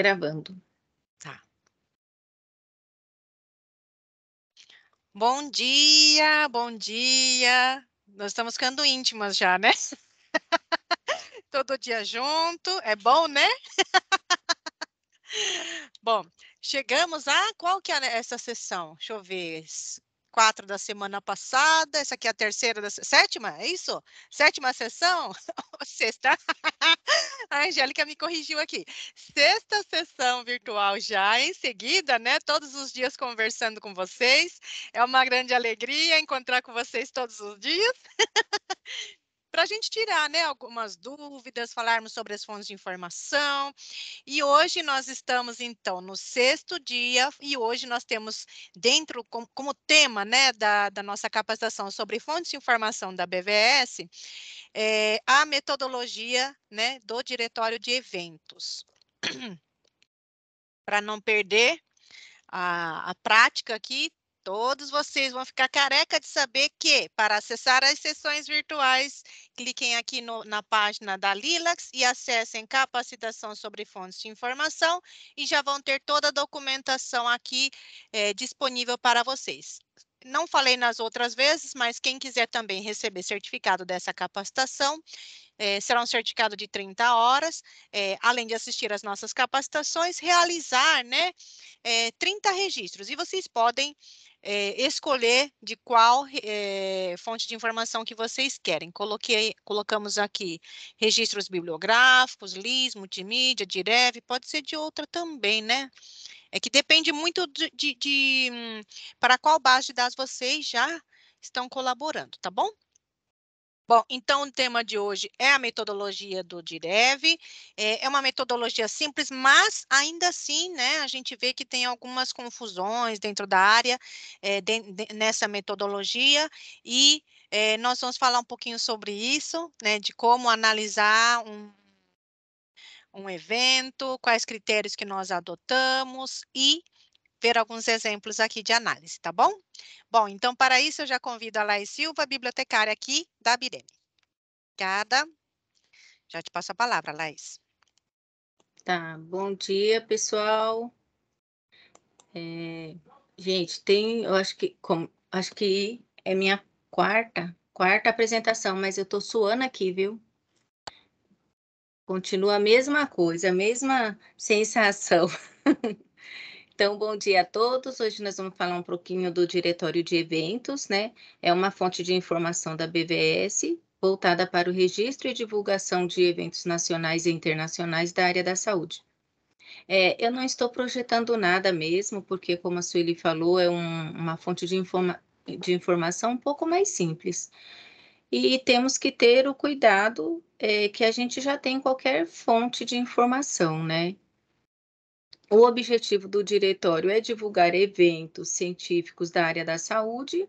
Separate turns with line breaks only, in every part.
Gravando. Tá.
Bom dia, bom dia. Nós estamos ficando íntimas já, né? Todo dia junto, é bom, né? bom, chegamos a qual que é essa sessão? Deixa eu ver quatro da semana passada, essa aqui é a terceira, da, sétima, é isso? Sétima sessão? Sexta. a Angélica me corrigiu aqui. Sexta sessão virtual já, em seguida, né? Todos os dias conversando com vocês. É uma grande alegria encontrar com vocês todos os dias. para a gente tirar né, algumas dúvidas, falarmos sobre as fontes de informação. E hoje nós estamos, então, no sexto dia, e hoje nós temos dentro, como, como tema né, da, da nossa capacitação sobre fontes de informação da BVS, é, eh, a metodologia né, do diretório de eventos. para não perder a, a prática aqui, Todos vocês vão ficar careca de saber que, para acessar as sessões virtuais, cliquem aqui no, na página da Lilacs e acessem capacitação sobre fontes de informação e já vão ter toda a documentação aqui é, disponível para vocês. Não falei nas outras vezes, mas quem quiser também receber certificado dessa capacitação, é, será um certificado de 30 horas, é, além de assistir às nossas capacitações, realizar né, é, 30 registros. E vocês podem é, escolher de qual é, fonte de informação que vocês querem. Coloquei, colocamos aqui registros bibliográficos, LIS, multimídia, Direv, pode ser de outra também, né? É que depende muito de, de, de hum, para qual base de dados vocês já estão colaborando, tá bom? Bom, então o tema de hoje é a metodologia do Direv. É, é uma metodologia simples, mas ainda assim, né, a gente vê que tem algumas confusões dentro da área é, de, de, nessa metodologia e é, nós vamos falar um pouquinho sobre isso, né, de como analisar um, um evento, quais critérios que nós adotamos e ver alguns exemplos aqui de análise, tá bom? Bom, então, para isso, eu já convido a Laís Silva, bibliotecária aqui da Bireme. Obrigada. Já te passo a palavra,
Laís. Tá, bom dia, pessoal. É, gente, tem, eu acho que, acho que é minha quarta, quarta apresentação, mas eu tô suando aqui, viu? Continua a mesma coisa, a mesma sensação. Então, bom dia a todos. Hoje nós vamos falar um pouquinho do Diretório de Eventos, né? É uma fonte de informação da BVS voltada para o registro e divulgação de eventos nacionais e internacionais da área da saúde. É, eu não estou projetando nada mesmo, porque, como a Sueli falou, é um, uma fonte de, informa de informação um pouco mais simples. E temos que ter o cuidado é, que a gente já tem qualquer fonte de informação, né? O objetivo do diretório é divulgar eventos científicos da área da saúde,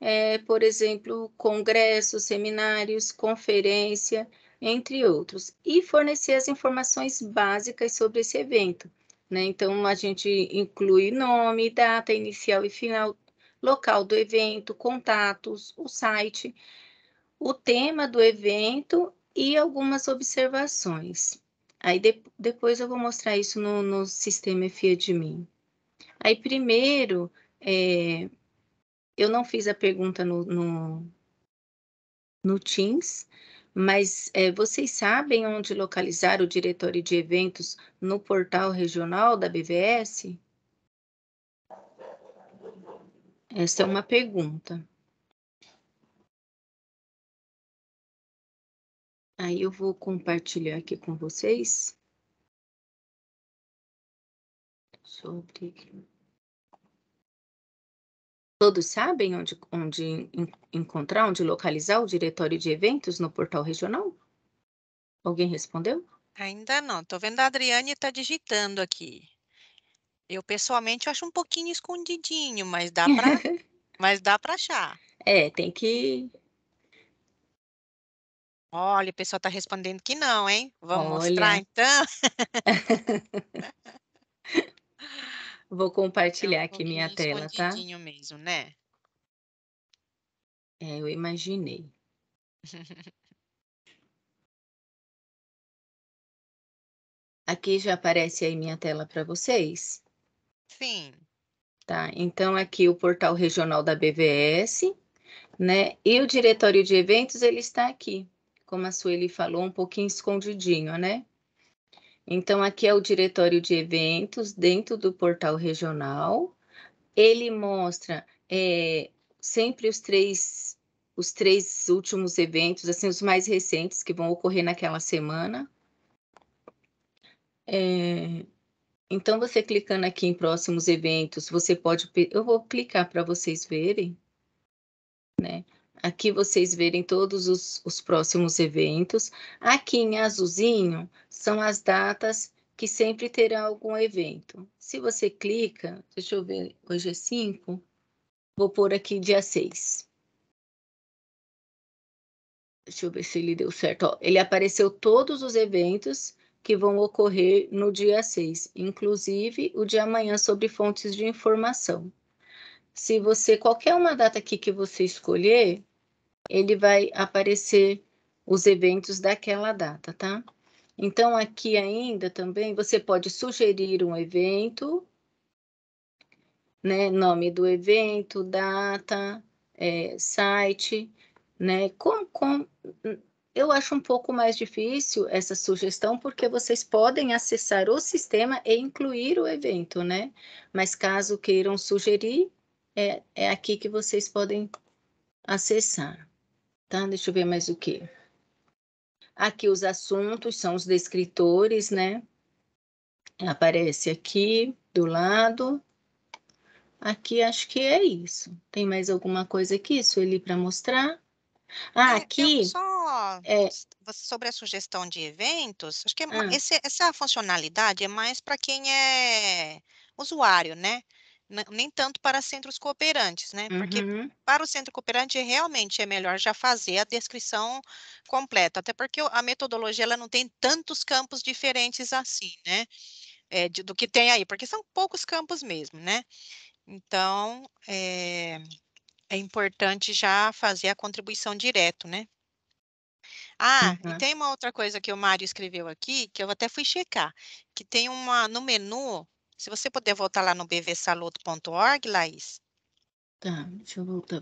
é, por exemplo, congressos, seminários, conferência, entre outros, e fornecer as informações básicas sobre esse evento. Né? Então, a gente inclui nome, data inicial e final, local do evento, contatos, o site, o tema do evento e algumas observações. Aí de, depois eu vou mostrar isso no, no sistema mim. Aí primeiro, é, eu não fiz a pergunta no, no, no Teams, mas é, vocês sabem onde localizar o diretório de eventos no portal regional da BVS? Essa é uma pergunta.
Aí eu vou compartilhar aqui com vocês sobre.
Todos sabem onde, onde encontrar, onde localizar o diretório de eventos no portal regional? Alguém respondeu?
Ainda não. Estou vendo a Adriane está digitando aqui. Eu pessoalmente acho um pouquinho escondidinho, mas dá para, mas dá para achar.
É, tem que
Olha, o pessoal está respondendo que não, hein? Vamos Olha. mostrar então.
Vou compartilhar é um aqui minha tela, tá?
mesmo, né?
É, eu
imaginei.
aqui já aparece aí minha tela para vocês? Sim. Tá, então aqui o portal regional da BVS, né? E o diretório de eventos, ele está aqui como a Sueli falou, um pouquinho escondidinho, né? Então, aqui é o diretório de eventos dentro do portal regional. Ele mostra é, sempre os três, os três últimos eventos, assim, os mais recentes que vão ocorrer naquela semana. É, então, você clicando aqui em próximos eventos, você pode. Eu vou clicar para vocês verem, né? Aqui vocês verem todos os, os próximos eventos. Aqui em azulzinho são as datas que sempre terá algum evento. Se você clica, deixa eu ver, hoje é 5, vou pôr aqui dia 6. Deixa eu ver se ele deu certo. Ó, ele apareceu todos os eventos que vão ocorrer no dia 6, inclusive o de amanhã sobre fontes de informação. Se você, qualquer uma data aqui que você escolher, ele vai aparecer os eventos daquela data, tá? Então, aqui ainda também você pode sugerir um evento, né? Nome do evento, data, é, site, né? Com, com, eu acho um pouco mais difícil essa sugestão, porque vocês podem acessar o sistema e incluir o evento, né? Mas caso queiram sugerir, é, é aqui que vocês podem acessar. Tá, deixa eu ver mais o que. Aqui os assuntos são os descritores, né? Aparece aqui do lado. Aqui acho que é isso. Tem mais alguma coisa aqui, Sueli, para mostrar? Ah, é, aqui. Só é,
sobre a sugestão de eventos, acho que é, ah. esse, essa funcionalidade é mais para quem é usuário, né? nem tanto para centros cooperantes, né? Porque uhum. para o centro cooperante realmente é melhor já fazer a descrição completa, até porque a metodologia ela não tem tantos campos diferentes assim, né? É, de, do que tem aí, porque são poucos campos mesmo, né? Então é, é importante já fazer a contribuição direto, né? Ah, uhum. e tem uma outra coisa que o Mário escreveu aqui, que eu até fui checar, que tem uma no menu se você puder voltar lá no bvsaludo.org, Laís.
Tá, deixa eu voltar.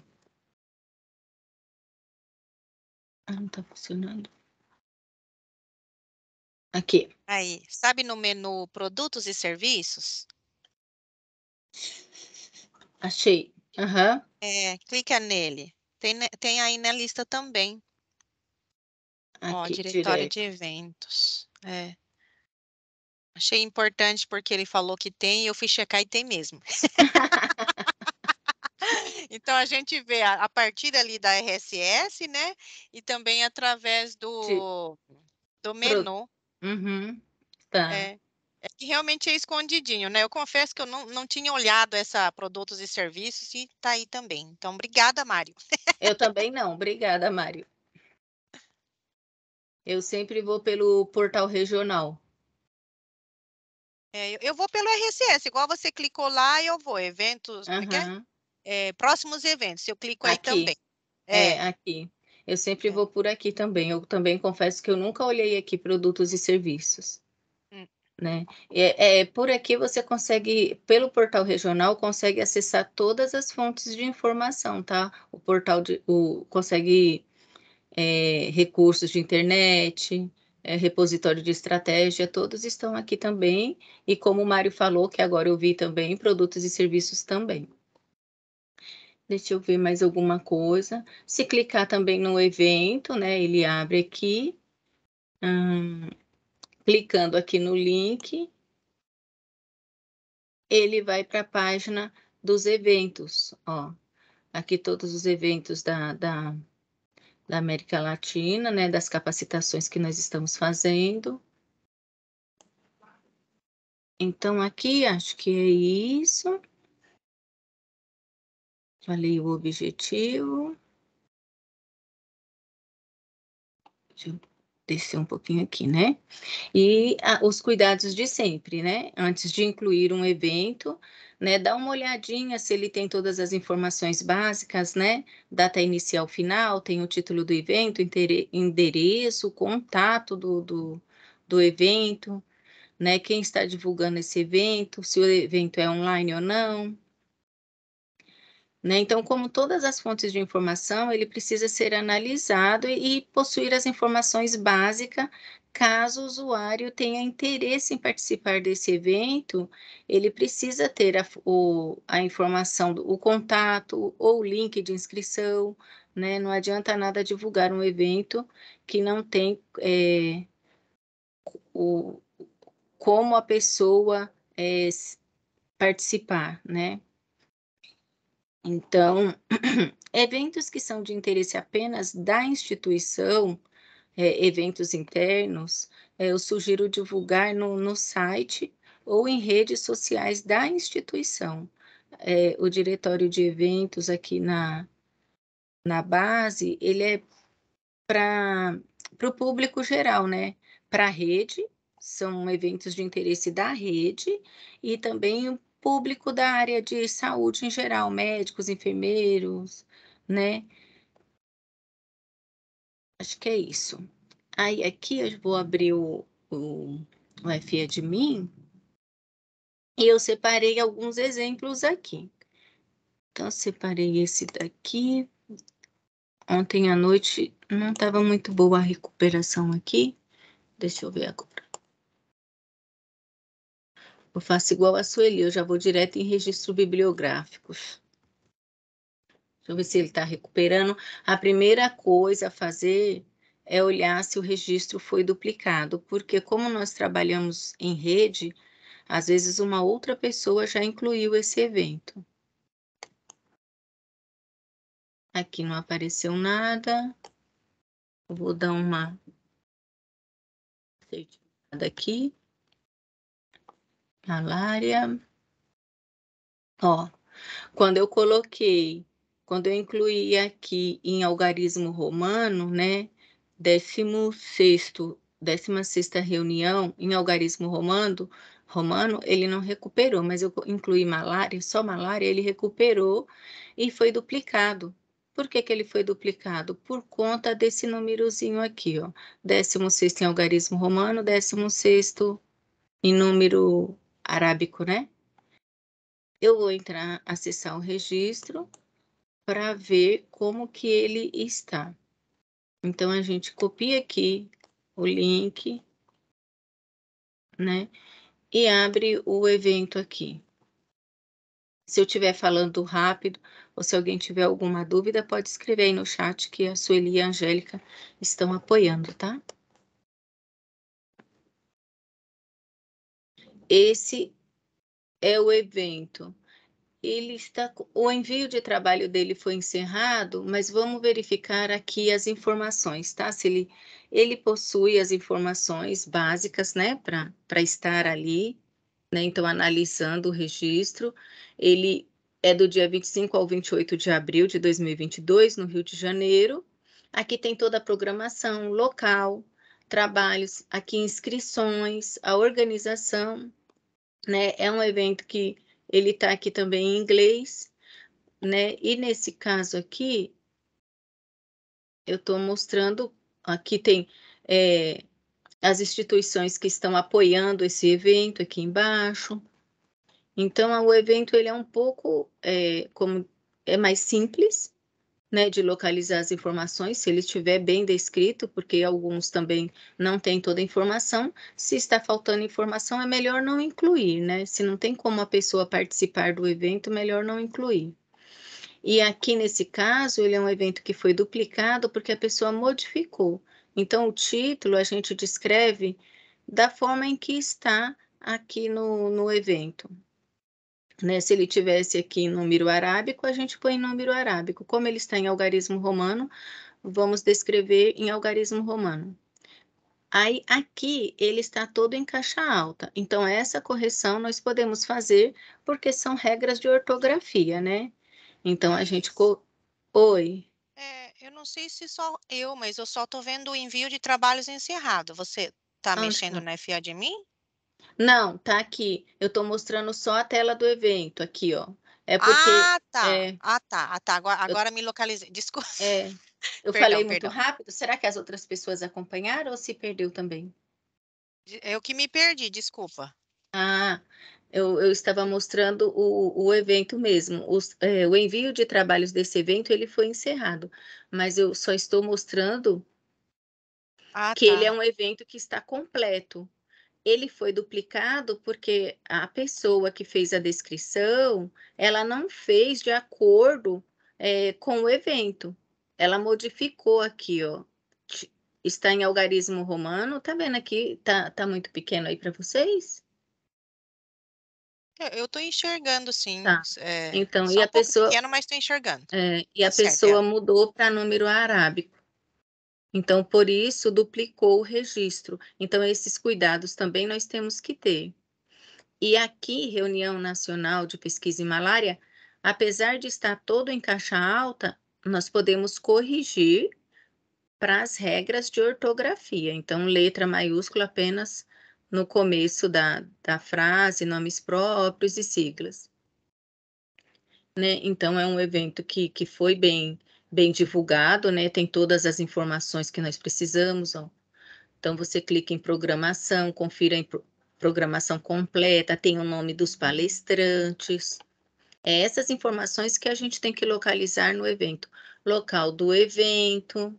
Ah, não tá funcionando.
Aqui.
Aí, sabe no menu produtos e serviços?
Achei. Aham. Uhum.
É, clica nele. Tem, tem aí na lista também. Aqui, Ó, diretório direto. de eventos. É. Achei importante porque ele falou que tem, e eu fui checar e tem mesmo. então a gente vê a, a, partir ali da RSS, né? E também através do, do menu.
Uhum. Tá. É,
é, que realmente é escondidinho, né? Eu confesso que eu não, não tinha olhado essa produtos e serviços e tá aí também. Então, obrigada, Mário. eu também não,
obrigada, Mário. Eu sempre vou pelo portal regional.
É, eu vou pelo RSS, igual você clicou lá, eu vou, eventos, uhum. é, próximos eventos, eu clico aqui. aí também. É. é,
aqui. Eu sempre é. vou por aqui também. Eu também confesso que eu nunca olhei aqui produtos e serviços. Hum. Né? É, por aqui você consegue, pelo portal regional, consegue acessar todas as fontes de informação, tá? O portal de, o, consegue recursos de internet, é, repositório de estratégia, todos estão aqui também. E como o Mário falou, que agora eu vi também, produtos e serviços também. Deixa eu ver mais alguma coisa. Se clicar também no evento, né, ele abre aqui. Hum, clicando aqui no link, ele vai para a página dos eventos, ó. Aqui todos os eventos da, da, da América Latina, né, das capacitações que nós estamos fazendo. Então, aqui acho que é isso.
Falei o objetivo.
Deixa eu descer um pouquinho aqui, né? E ah, os cuidados de sempre, né? Antes de incluir um evento, né? Dá uma olhadinha se ele tem todas as informações básicas, né? Data inicial, final, tem o título do evento, endereço, contato do, do, do evento, né? Quem está divulgando esse evento, se o evento é online ou não. Né? Então, como todas as fontes de informação, ele precisa ser analisado e, e possuir as informações básicas Caso o usuário tenha interesse em participar desse evento, ele precisa ter a, o, a informação, o contato ou o link de inscrição, né? Não adianta nada divulgar um evento que não tem é, o, como a pessoa é, participar, né? Então, eventos que são de interesse apenas da instituição é, eventos internos, é, eu sugiro divulgar no, no site ou em redes sociais da instituição. É, o diretório de eventos aqui na, na base, ele é para o público geral, né? Para a rede, são eventos de interesse da rede e também o público da área de saúde em geral, médicos, enfermeiros, né? Acho que é isso. Aí aqui eu vou abrir o, o, o FAdmin e eu separei alguns exemplos aqui. Então, separei esse daqui. Ontem à noite não estava muito boa a recuperação aqui. Deixa eu ver agora. Eu faço igual a Sueli, eu já vou direto em registro bibliográficos. Deixa eu ver se ele está recuperando. A primeira coisa a fazer é olhar se o registro foi duplicado, porque como nós trabalhamos em rede, às vezes uma outra pessoa já incluiu esse evento. Aqui não apareceu
nada. Eu vou dar uma certificada
aqui. Malária. Ó, quando eu coloquei quando eu incluí aqui em algarismo romano, né, 16 décima sexta reunião em algarismo romano, romano, ele não recuperou, mas eu incluí malária, só malária, ele recuperou e foi duplicado. Por que, que ele foi duplicado? Por conta desse númerozinho aqui, ó. 16 em algarismo romano, 16 em número arábico, né? Eu vou entrar, acessar o registro para ver como que ele está. Então, a gente copia aqui o link, né? E abre o evento aqui. Se eu estiver falando rápido ou se alguém tiver alguma dúvida, pode escrever aí no chat que a Sueli e a Angélica estão apoiando, tá? Esse é o evento ele está o envio de trabalho dele foi encerrado, mas vamos verificar aqui as informações, tá? Se ele ele possui as informações básicas, né, para para estar ali, né? Então analisando o registro, ele é do dia 25 ao 28 de abril de 2022 no Rio de Janeiro. Aqui tem toda a programação, local, trabalhos, aqui inscrições, a organização, né? É um evento que ele está aqui também em inglês, né? E nesse caso aqui, eu estou mostrando, aqui tem é, as instituições que estão apoiando esse evento aqui embaixo. Então, o evento ele é um pouco, é, como é mais simples, né, de localizar as informações, se ele estiver bem descrito, porque alguns também não têm toda a informação. Se está faltando informação, é melhor não incluir, né? Se não tem como a pessoa participar do evento, melhor não incluir. E aqui nesse caso, ele é um evento que foi duplicado porque a pessoa modificou. Então, o título a gente descreve da forma em que está aqui no, no evento. Né? Se ele tivesse aqui número arábico, a gente põe número arábico. Como ele está em algarismo romano, vamos descrever em algarismo romano. Aí, aqui, ele está todo em caixa alta. Então, essa correção nós podemos fazer porque são regras de ortografia, né? Então, a gente... Co... Oi? É, eu não sei
se só eu, mas eu só estou vendo o envio de trabalhos encerrado. Você está ah, mexendo tá. na FA de mim?
Não, tá aqui. Eu estou mostrando só a tela do evento aqui, ó. É porque. Ah, tá. É... Ah, tá. Ah, tá. Agora, agora eu... me localizei. Desculpa. É. Eu perdão, falei muito perdão. rápido. Será que as outras pessoas acompanharam ou se perdeu também?
Eu que me perdi, desculpa.
Ah, eu, eu estava mostrando o, o evento mesmo. Os, é, o envio de trabalhos desse evento ele foi encerrado, mas eu só estou mostrando ah, que tá. ele é um evento que está completo ele foi duplicado porque a pessoa que fez a descrição, ela não fez de acordo é, com o evento. Ela modificou aqui, ó. Está em algarismo romano, tá vendo aqui? Tá, tá muito pequeno aí para vocês?
Eu estou enxergando, sim. Tá. É, então, e a um pessoa. Pequeno, mas estou enxergando.
É, e tá a certo, pessoa é. mudou para número arábico. Então, por isso, duplicou o registro. Então, esses cuidados também nós temos que ter. E aqui, Reunião Nacional de Pesquisa em Malária, apesar de estar todo em caixa alta, nós podemos corrigir para as regras de ortografia. Então, letra maiúscula apenas no começo da, da frase, nomes próprios e siglas. Né? Então, é um evento que, que foi bem bem divulgado, né? Tem todas as informações que nós precisamos. Ó. Então você clica em programação, confira a programação completa, tem o nome dos palestrantes. É essas informações que a gente tem que localizar no evento. Local do evento.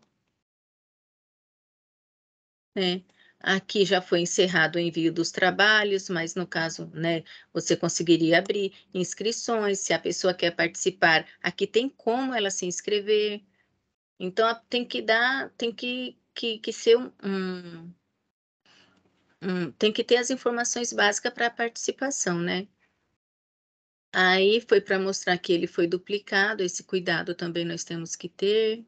Né? Aqui já foi encerrado o envio dos trabalhos, mas no caso, né, você conseguiria abrir inscrições. Se a pessoa quer participar, aqui tem como ela se inscrever. Então, tem que dar, tem que, que, que ser um, um, um, Tem que ter as informações básicas para a participação, né? Aí foi para mostrar que ele foi duplicado, esse cuidado também nós temos que ter.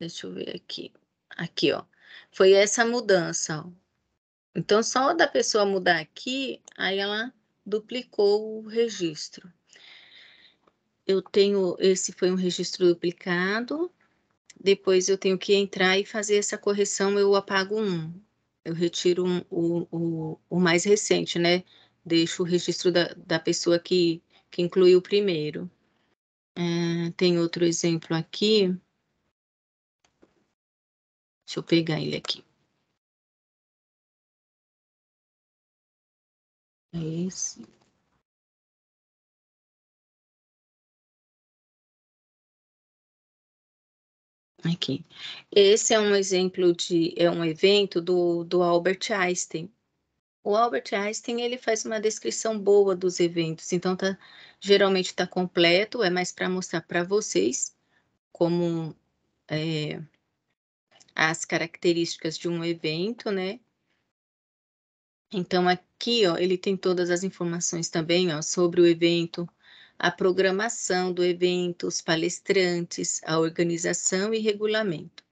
Deixa eu ver aqui. Aqui, ó. Foi essa mudança. Então, só da pessoa mudar aqui, aí ela duplicou o registro. Eu tenho, esse foi um registro duplicado. Depois eu tenho que entrar e fazer essa correção, eu apago um. Eu retiro um, o, o, o mais recente, né? Deixo o registro da, da pessoa que, que incluiu o primeiro. É, tem outro exemplo aqui.
Deixa eu pegar ele aqui. É esse.
Aqui. Esse é um exemplo de é um evento do, do Albert Einstein. O Albert Einstein ele faz uma descrição boa dos eventos, então tá, geralmente está completo, é mais para mostrar para vocês como é, as características de um evento, né? Então, aqui, ó, ele tem todas as informações também, ó, sobre o evento, a programação do evento, os palestrantes, a organização e regulamento.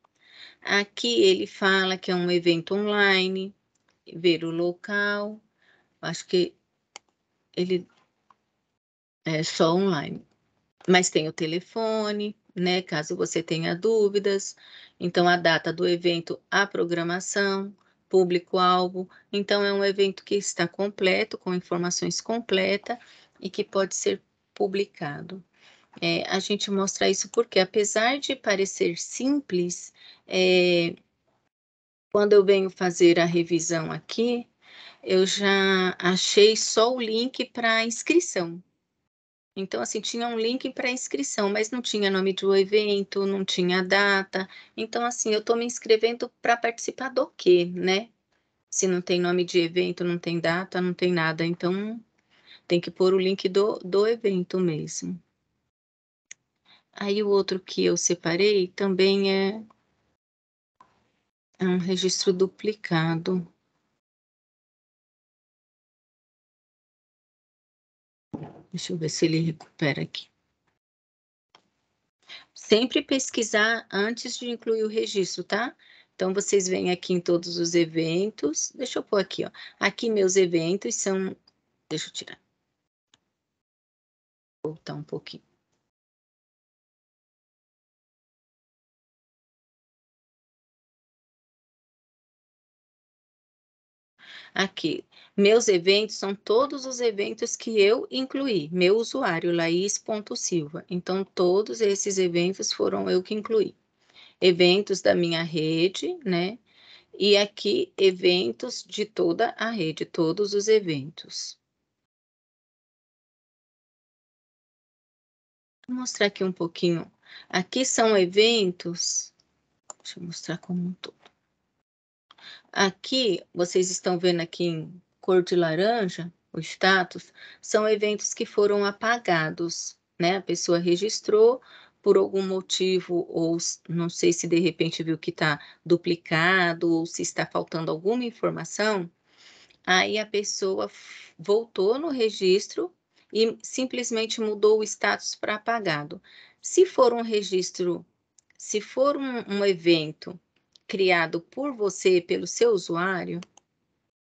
Aqui ele fala que é um evento online, ver o local, acho que ele é só online. Mas tem o telefone, né? Caso você tenha dúvidas, então a data do evento, a programação, público-alvo. Então é um evento que está completo, com informações completa e que pode ser publicado. É, a gente mostra isso porque, apesar de parecer simples, é, quando eu venho fazer a revisão aqui, eu já achei só o link para inscrição. Então, assim, tinha um link para inscrição, mas não tinha nome do evento, não tinha data. Então, assim, eu estou me inscrevendo para participar do quê, né? Se não tem nome de evento, não tem data, não tem nada. Então, tem que pôr o link do, do evento mesmo. Aí, o outro que eu separei também é, é um registro duplicado.
Deixa eu ver se ele
recupera aqui. Sempre pesquisar antes de incluir o registro, tá? Então, vocês vêm aqui em todos os eventos. Deixa eu pôr aqui, ó. Aqui meus eventos são... Deixa eu tirar.
Voltar um pouquinho.
Aqui, meus eventos são todos os eventos que eu incluí, meu usuário, Laís.silva. Então, todos esses eventos foram eu que incluí. Eventos da minha rede, né? E aqui, eventos de toda a rede, todos os eventos. Vou mostrar aqui um pouquinho. Aqui são eventos. Deixa eu mostrar como um todo. Aqui, vocês estão vendo aqui em cor de laranja, o status, são eventos que foram apagados, né? A pessoa registrou por algum motivo, ou não sei se de repente viu que está duplicado, ou se está faltando alguma informação, aí a pessoa voltou no registro e simplesmente mudou o status para apagado. Se for um registro, se for um, um evento criado por você, pelo seu usuário,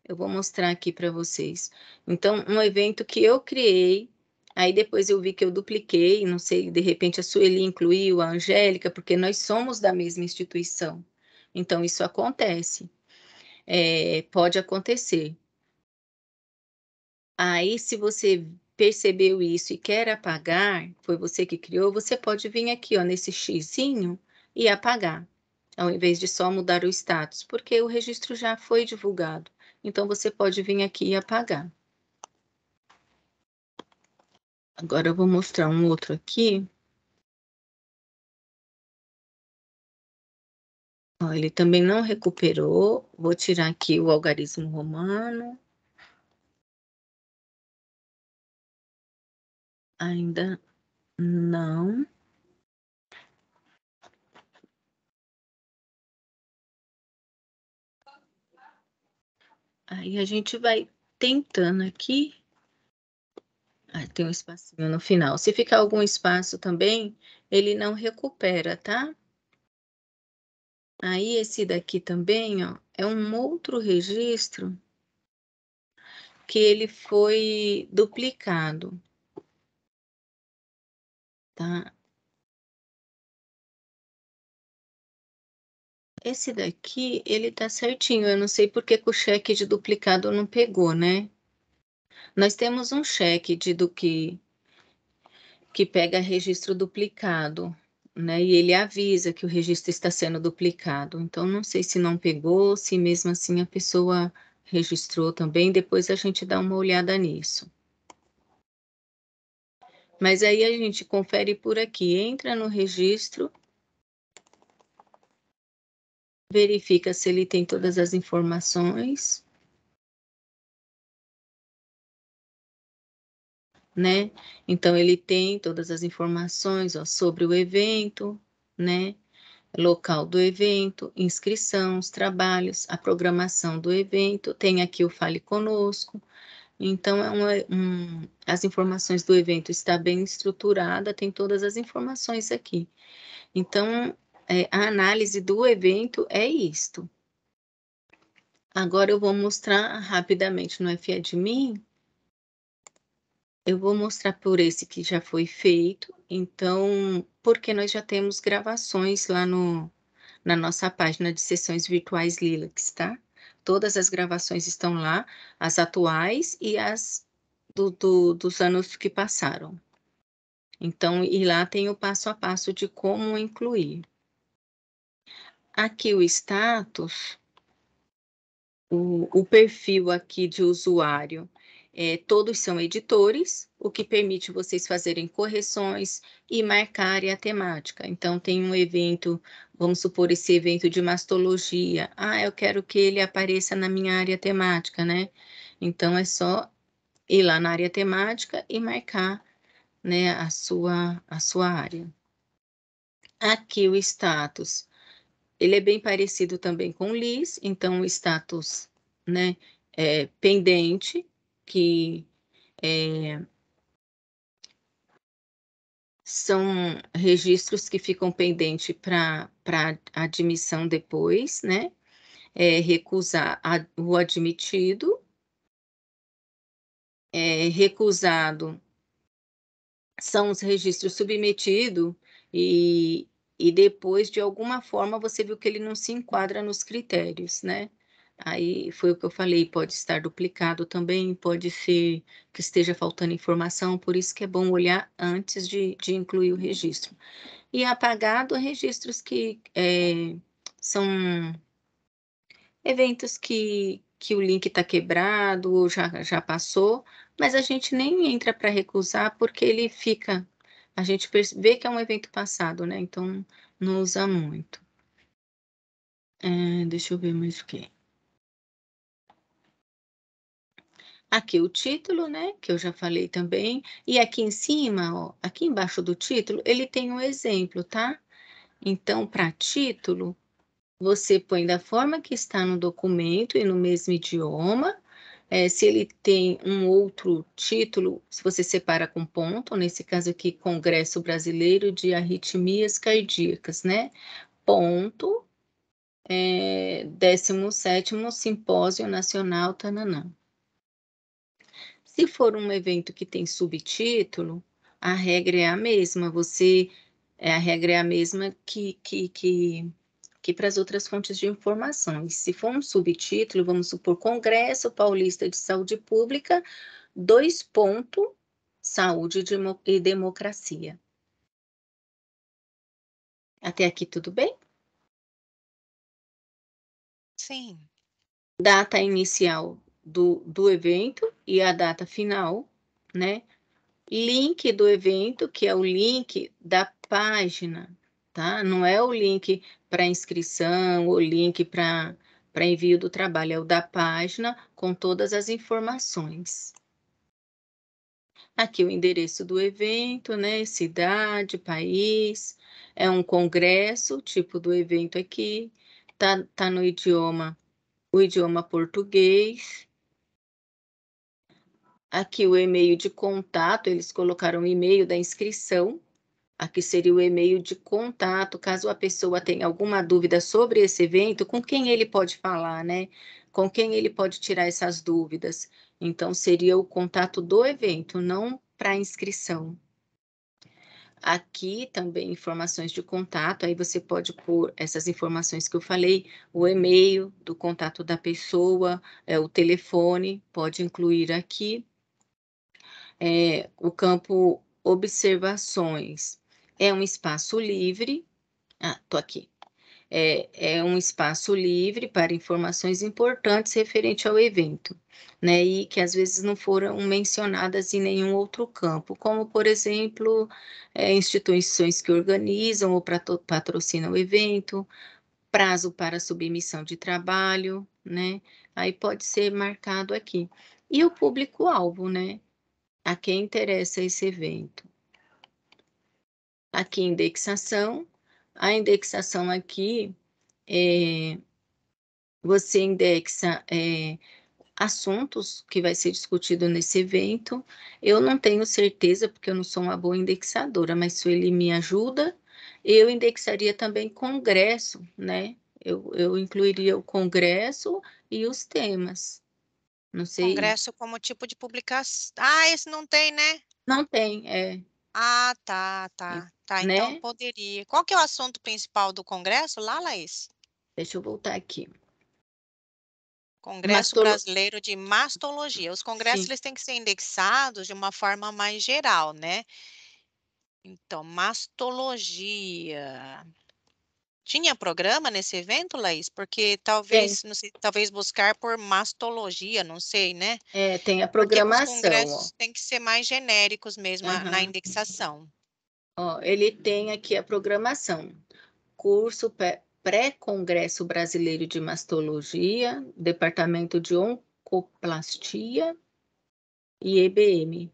eu vou mostrar aqui para vocês. Então, um evento que eu criei, aí depois eu vi que eu dupliquei, não sei, de repente a Sueli incluiu, a Angélica, porque nós somos da mesma instituição. Então, isso acontece. É, pode acontecer. Aí, se você percebeu isso e quer apagar, foi você que criou, você pode vir aqui ó, nesse xizinho e apagar, ao invés de só mudar o status, porque o registro já foi divulgado. Então, você pode vir aqui e apagar. Agora, eu
vou mostrar um outro aqui. Ó, ele também não recuperou. Vou tirar aqui o algarismo romano. Ainda não. Aí
a gente vai tentando aqui. Ah, tem um espacinho no final. Se ficar algum espaço também, ele não recupera, tá? Aí esse daqui também, ó, é um outro registro que ele foi duplicado. Tá? Esse daqui, ele tá certinho. Eu não sei por que, que o cheque de duplicado não pegou, né? Nós temos um cheque de do que que pega registro duplicado, né? E ele avisa que o registro está sendo duplicado. Então não sei se não pegou, se mesmo assim a pessoa registrou também, depois a gente dá uma olhada nisso. Mas aí a gente confere por aqui, entra no registro verifica se ele tem todas as informações, né? Então ele tem todas as informações ó, sobre o evento, né? Local do evento, inscrição, os trabalhos, a programação do evento, tem aqui o Fale Conosco. Então, é um, um, as informações do evento está bem estruturada, tem todas as informações aqui. Então, é, a análise do evento é isto. Agora eu vou mostrar rapidamente no FAdmin. Eu vou mostrar por esse que já foi feito, então, porque nós já temos gravações lá no, na nossa página de sessões virtuais Lilacs, tá? Todas as gravações estão lá, as atuais e as do, do, dos anos que passaram. Então, e lá tem o passo a passo de como incluir. Aqui o status, o, o perfil aqui de usuário, é, todos são editores, o que permite vocês fazerem correções e marcarem a temática. Então, tem um evento, vamos supor esse evento de mastologia. Ah, eu quero que ele apareça na minha área temática, né? Então, é só ir lá na área temática e marcar né, a, sua, a sua área. Aqui o status ele é bem parecido também com LIS, então o status né, é, pendente, que é, são registros que ficam pendentes para admissão depois, né? É, recusar a, o admitido, é, recusado são os registros submetidos e, e depois, de alguma forma, você viu que ele não se enquadra nos critérios, né? Aí foi o que eu falei, pode estar duplicado também, pode ser que esteja faltando informação, por isso que é bom olhar antes de, de incluir o registro. E apagado registros que é, são eventos que, que o link está quebrado ou já, já passou, mas a gente nem entra para recusar porque ele fica a gente vê que é um evento passado, né? Então, não usa muito. É, deixa eu ver mais o que. Aqui o título, né? Que eu já falei também. E aqui em cima, ó, aqui embaixo do título, ele tem um exemplo, tá? Então, para título, você põe da forma que está no documento e no mesmo idioma, é, se ele tem um outro título, se você separa com ponto, nesse caso aqui, Congresso Brasileiro de Arritmias Cardíacas, né? Ponto, é, 17 Simpósio Nacional Tananã. Se for um evento que tem subtítulo, a regra é a mesma, você... É, a regra é a mesma que, que, que para as outras fontes de informações. Se for um subtítulo, vamos supor Congresso Paulista de Saúde Pública, dois pontos, saúde e democracia. Até aqui tudo bem? Sim. Data inicial do, do evento e a data final, né? Link do evento, que é o link da página tá? Não é o link para inscrição, o link para envio do trabalho, é o da página com todas as informações. Aqui o endereço do evento, né? Cidade, país. É um congresso, tipo do evento aqui. Tá, tá no idioma, o idioma português. Aqui o e-mail de contato, eles colocaram o e-mail da inscrição, Aqui seria o e-mail de contato, caso a pessoa tenha alguma dúvida sobre esse evento, com quem ele pode falar, né? Com quem ele pode tirar essas dúvidas. Então, seria o contato do evento, não para inscrição. Aqui também informações de contato, aí você pode pôr essas informações que eu falei, o e-mail do contato da pessoa, é, o telefone, pode incluir aqui. É, o campo observações. É um espaço livre. Ah, tô aqui. É, é, um espaço livre para informações importantes referente ao evento, né? E que às vezes não foram mencionadas em nenhum outro campo, como por exemplo é, instituições que organizam ou patrocinam o evento, prazo para submissão de trabalho, né? Aí pode ser marcado aqui. E o público-alvo, né? A quem interessa esse evento aqui indexação. A indexação aqui, é, você indexa é, assuntos que vai ser discutido nesse evento. Eu não tenho certeza, porque eu não sou uma boa indexadora, mas se ele me ajuda, eu indexaria também congresso, né? Eu, eu incluiria o congresso e os temas. Não sei. Congresso
como tipo de publicação. Ah, esse não tem, né?
Não tem, é.
Ah, tá, tá, tá. Então né? Então poderia. Qual que é o assunto principal do congresso lá, Laís?
Deixa eu voltar aqui.
Congresso Mastolo... Brasileiro de Mastologia. Os congressos Sim. eles têm que ser indexados de uma forma mais geral, né? Então, mastologia. Tinha programa nesse evento, Laís? Porque talvez, não sei, talvez buscar por mastologia, não sei, né?
É, tem a programação. Porque os congressos
têm que ser mais genéricos mesmo uhum. na indexação.
Ó, ele tem aqui a programação. Curso pré-congresso brasileiro de mastologia, departamento de oncoplastia e EBM.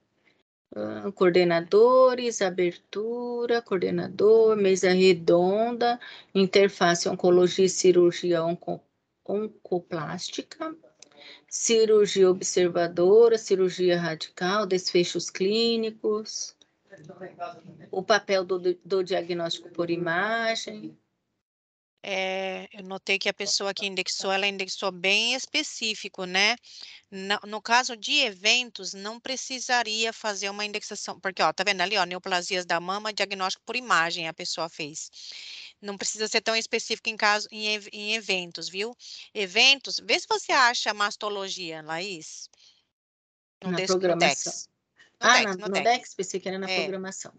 Ah, coordenadores, abertura, coordenador, mesa redonda, interface oncologia e cirurgia onco, oncoplástica, cirurgia observadora, cirurgia radical, desfechos clínicos, o papel do, do diagnóstico por imagem,
é, eu notei que a pessoa que indexou, ela indexou bem específico, né? No, no, caso de eventos, não precisaria fazer uma indexação, porque, ó, tá vendo ali, ó, neoplasias da mama, diagnóstico por imagem a pessoa fez. Não precisa ser tão específico em caso, em, em eventos, viu? Eventos, vê se você acha mastologia, Laís.
No
na programação.
No ah, Dex, no, no Dex, Dex,
pensei que era na é. programação.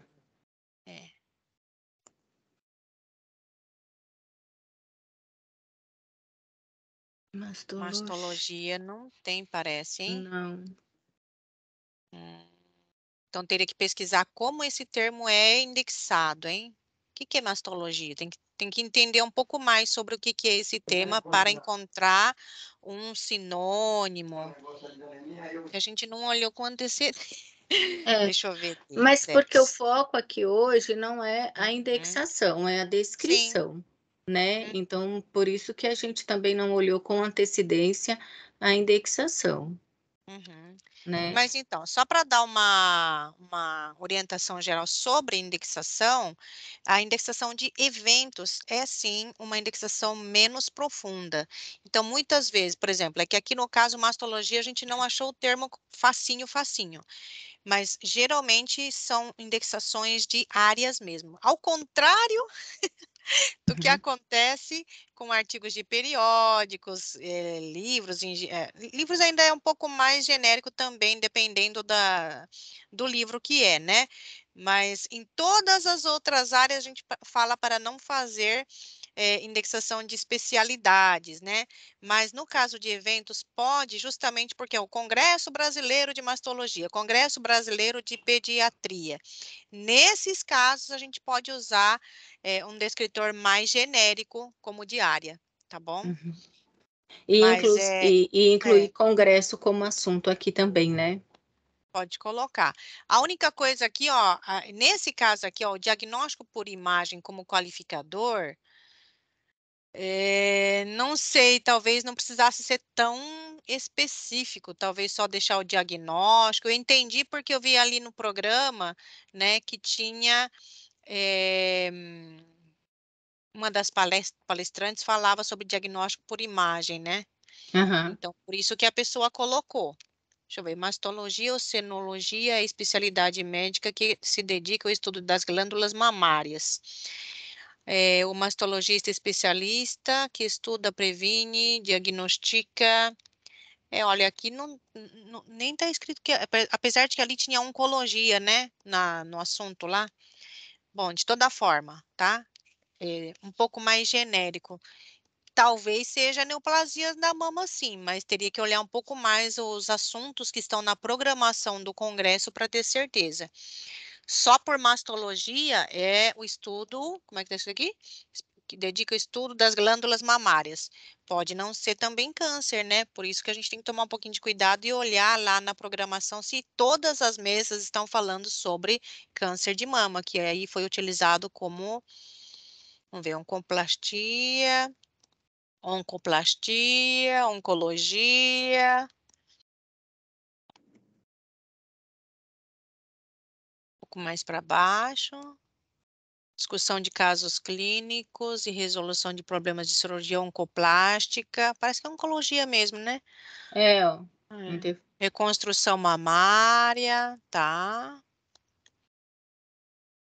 Mastologia. Mastologia não tem, parece, hein? Não. Hum. Então teria que pesquisar como esse termo é indexado, hein? O que, que é mastologia? Tem que, tem que entender um pouco mais sobre o que, que é esse é, tema para encontrar um sinônimo. Que a gente não olhou com antecedência. É. Deixa
eu ver. Aqui, Mas porque o foco aqui hoje não é a uhum. indexação, uhum. é a descrição. Sim né? Uhum. Então, por isso que a gente também não olhou com antecedência a indexação. Uhum. Né?
Mas então, só para dar uma, uma orientação geral sobre indexação, a indexação de eventos é sim uma indexação menos profunda. Então, muitas vezes, por exemplo, é que aqui no caso mastologia a gente não achou o termo facinho, facinho mas geralmente são indexações de áreas mesmo. Ao contrário do que uhum. acontece com artigos de periódicos, eh, livros. Eh, livros ainda é um pouco mais genérico também, dependendo da, do livro que é, né? Mas em todas as outras áreas a gente fala para não fazer é, indexação de especialidades, né? Mas no caso de eventos, pode, justamente porque é o Congresso Brasileiro de Mastologia, Congresso Brasileiro de Pediatria. Nesses casos, a gente pode usar é, um descritor mais genérico, como diária, tá bom? Uhum.
E, Mas, inclui, é, e, e, incluir é. Congresso como assunto aqui também, né?
pode colocar. A única coisa aqui, ó, nesse caso aqui, ó, o diagnóstico por imagem como qualificador, é, não sei, talvez não precisasse ser tão específico, talvez só deixar o diagnóstico. Eu entendi porque eu vi ali no programa, né, que tinha é, uma das palestrantes falava sobre diagnóstico por imagem, né?
Uhum. Então,
por isso que a pessoa colocou. Deixa eu ver, mastologia ou senologia é especialidade médica que se dedica ao estudo das glândulas mamárias é, eh, o mastologista especialista que estuda, previne, diagnostica. É, olha, aqui não, não nem está escrito que, eh, apesar de que ali tinha oncologia, né, na, no assunto lá. Bom, de toda forma, tá? É, um pouco mais genérico. Talvez seja neoplasia da mama, sim, mas teria que olhar um pouco mais os assuntos que estão na programação do congresso para ter certeza. Só por mastologia é o estudo, como é que tá isso aqui? Que dedica o estudo das glândulas mamárias. Pode não ser também câncer, né? Por isso que a gente tem que tomar um pouquinho de cuidado e olhar lá na programação se todas as mesas estão falando sobre câncer de mama, que aí foi utilizado como, vamos ver, oncoplastia, oncoplastia, oncologia, pouco mais para baixo. Discussão de casos clínicos e resolução de problemas de cirurgia oncoplástica. Parece que é oncologia mesmo, né? É, ó. É. Reconstrução mamária, tá?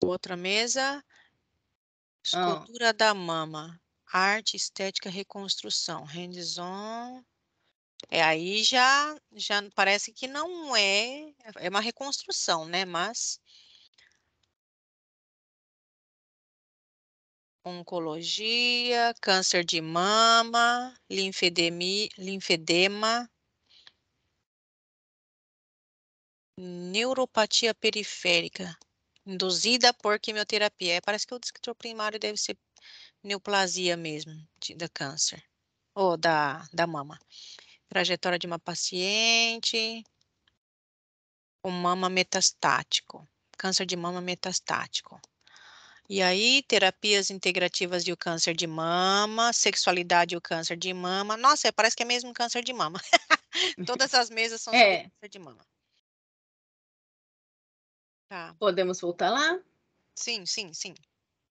Outra mesa. Escultura ah. da mama. Arte, estética, reconstrução. Hands-on. É, aí já, já parece que não é, é uma reconstrução, né? Mas oncologia, câncer de mama, linfedema, neuropatia periférica induzida por quimioterapia. É, parece que o descritor primário deve ser neoplasia mesmo, de, da câncer, ou da, da mama. Trajetória de uma paciente com mama metastático, câncer de mama metastático. E aí, terapias integrativas e o câncer de mama, sexualidade e o câncer de mama. Nossa, é, parece que é mesmo câncer de mama. Todas as mesas são é. câncer de mama. Tá. Podemos voltar lá? Sim, sim, sim.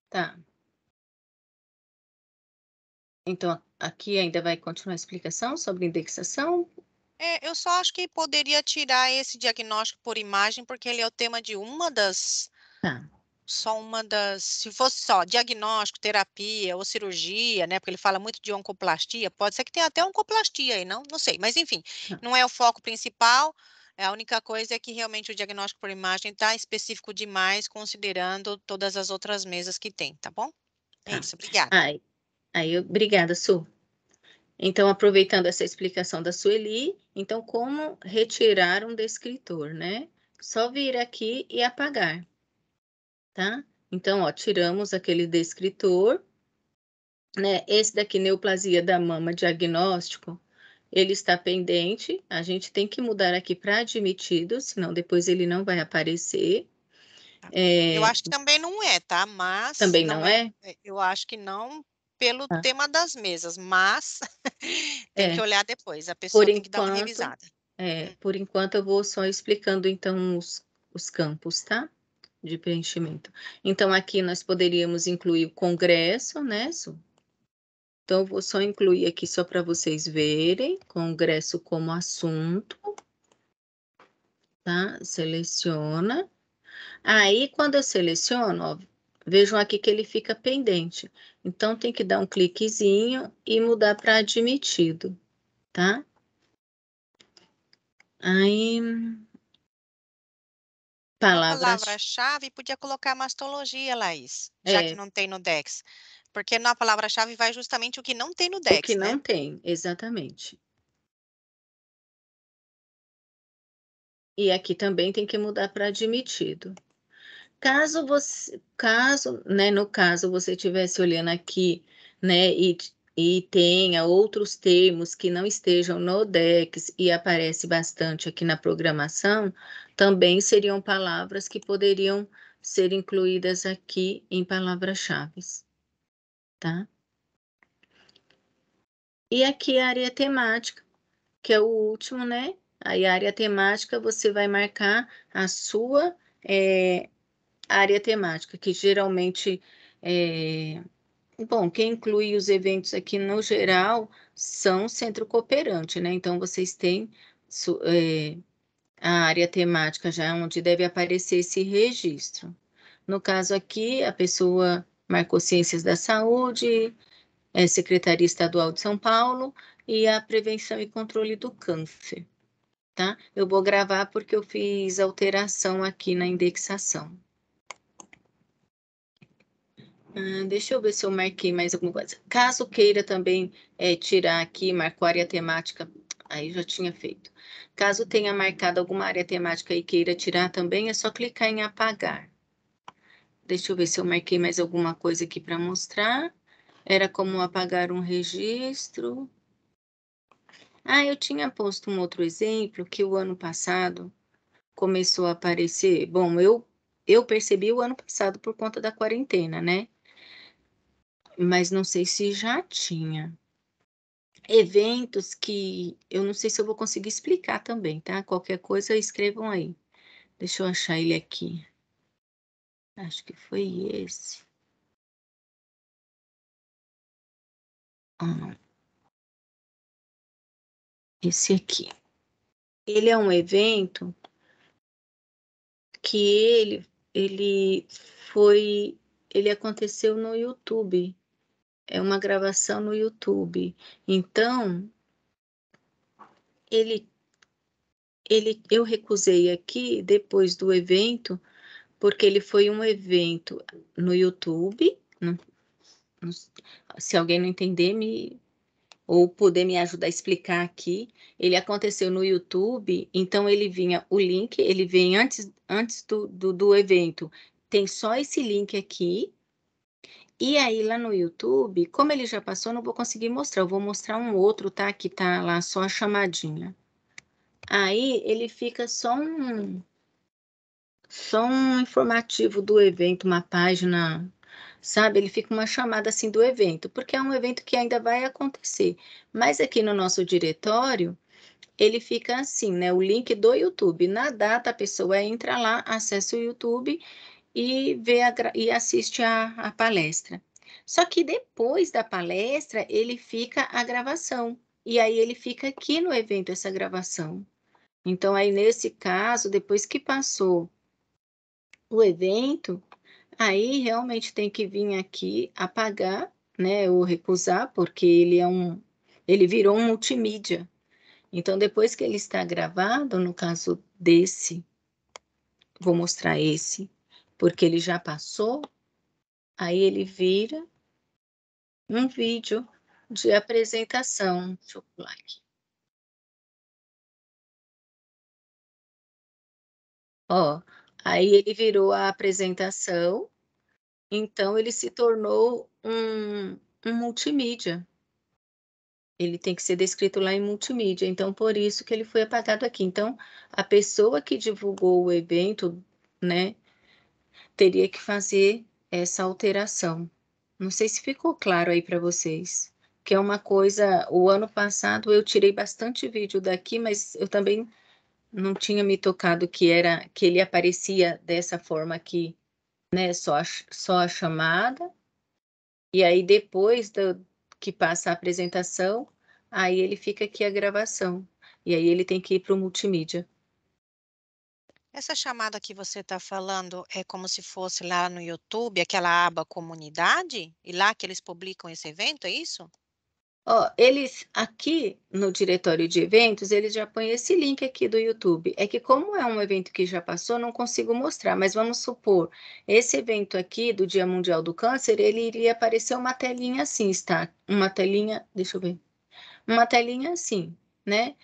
Tá. Então, aqui ainda vai continuar a explicação sobre indexação?
É, eu só acho que poderia tirar esse diagnóstico por imagem, porque ele é o tema de uma das. Tá só uma das, se fosse só diagnóstico, terapia ou cirurgia, né? Porque ele fala muito de oncoplastia, pode ser que tenha até oncoplastia aí, não, não sei, mas enfim, não é o foco principal. É a única coisa é que realmente o diagnóstico por imagem está específico demais, considerando todas as outras mesas que tem, tá bom?
É tá. isso, obrigada. Ai, aí, obrigada, Su. Então, aproveitando essa explicação da Sueli, então, como retirar um descritor, né? Só vir aqui e apagar tá? Então, ó, tiramos aquele descritor, né? Esse daqui, neoplasia da mama diagnóstico, ele está pendente, a gente tem que mudar aqui para admitido, senão depois ele não vai aparecer. Tá. É... Eu acho que
também não é, tá? Mas. Também não, não é? é? é eu acho que não pelo tá. tema das mesas, mas tem é. que olhar depois, a pessoa por tem enquanto, que dar uma revisada.
É, hum. por enquanto eu vou só explicando então os, os campos, tá? de preenchimento. Então, aqui nós poderíamos incluir o congresso, né, Então, eu vou só incluir aqui só para vocês verem, congresso como assunto, tá? Seleciona. Aí, quando eu seleciono, ó, vejam aqui que ele fica pendente. Então, tem que dar um cliquezinho e mudar para admitido, tá? Aí... Palavras.
Palavra-chave podia colocar mastologia, Laís, já é. que não tem no DEX. Porque na palavra-chave vai justamente o que
não tem no DEX. O que né? não tem, exatamente. E aqui também tem que mudar para admitido. Caso você, caso, né, no caso você estivesse olhando aqui, né, e e tenha outros termos que não estejam no DEX e aparece bastante aqui na programação, também seriam palavras que poderiam ser incluídas aqui em palavras-chave, tá? E aqui a área temática, que é o último, né? Aí a área temática você vai marcar a sua é, área temática, que geralmente é, Bom, quem inclui os eventos aqui no geral são centro cooperante, né? Então vocês têm é, a área temática já onde deve aparecer esse registro. No caso aqui, a pessoa marcou Ciências da Saúde, é Secretaria Estadual de São Paulo e a Prevenção e Controle do Câncer, tá? Eu vou gravar porque eu fiz alteração aqui na indexação. Ah, deixa eu ver se eu marquei mais alguma coisa. Caso queira também é, tirar aqui, marcou área temática, aí já tinha feito. Caso tenha marcado alguma área temática e queira tirar também, é só clicar em apagar. Deixa eu ver se eu marquei mais alguma coisa aqui para mostrar. Era como apagar um registro. Ah, eu tinha posto um outro exemplo que o ano passado começou a aparecer. Bom, eu, eu percebi o ano passado por conta da quarentena, né? mas não sei se já tinha. Eventos que eu não sei se eu vou conseguir explicar também, tá? Qualquer coisa, escrevam aí. Deixa eu achar ele aqui.
Acho que foi esse. Ah. esse aqui. Ele
é um evento que ele, ele foi, ele aconteceu no YouTube é uma gravação no YouTube. Então, ele, ele, eu recusei aqui depois do evento, porque ele foi um evento no YouTube. se alguém não entender, me ou poder me ajudar a explicar aqui. Ele aconteceu no YouTube, então ele vinha o link, ele vem antes, antes do, do, do evento. Tem só esse link aqui, e aí lá no YouTube, como ele já passou, não vou conseguir mostrar. Eu vou mostrar um outro, tá? Que tá lá só a chamadinha. Aí ele fica só um só um informativo do evento, uma página, sabe? Ele fica uma chamada assim do evento, porque é um evento que ainda vai acontecer. Mas aqui no nosso diretório, ele fica assim, né? O link do YouTube. Na data, a pessoa entra lá, acessa o YouTube e, vê a, e assiste a, a palestra. Só que depois da palestra, ele fica a gravação. E aí ele fica aqui no evento essa gravação. Então, aí nesse caso, depois que passou o evento, aí realmente tem que vir aqui apagar, né, ou recusar, porque ele é um ele virou um multimídia. Então, depois que ele está gravado, no caso desse, vou mostrar esse porque ele já passou, aí ele vira um vídeo
de apresentação. Deixa eu pular aqui.
Ó, aí ele virou a apresentação, então ele se tornou um, um multimídia. Ele tem que ser descrito lá em multimídia, então por isso que ele foi apagado aqui. Então, a pessoa que divulgou o evento, né, teria que fazer essa alteração. Não sei se ficou claro aí para vocês, que é uma coisa. O ano passado eu tirei bastante vídeo daqui, mas eu também não tinha me tocado que era que ele aparecia dessa forma aqui, né? Só a, só a chamada. E aí depois do, que passa a apresentação, aí ele fica aqui a gravação. E aí ele tem que ir para o multimídia.
Essa chamada que você está falando é como se fosse lá no YouTube, aquela aba comunidade? E lá que eles publicam esse evento, é isso?
Oh, eles aqui no diretório de eventos, eles já põem esse link aqui do YouTube. É que como é um evento que já passou, não consigo mostrar, mas vamos supor, esse evento aqui do Dia Mundial do Câncer, ele iria aparecer uma telinha assim, está? Uma telinha, deixa eu ver. Uma telinha assim, né?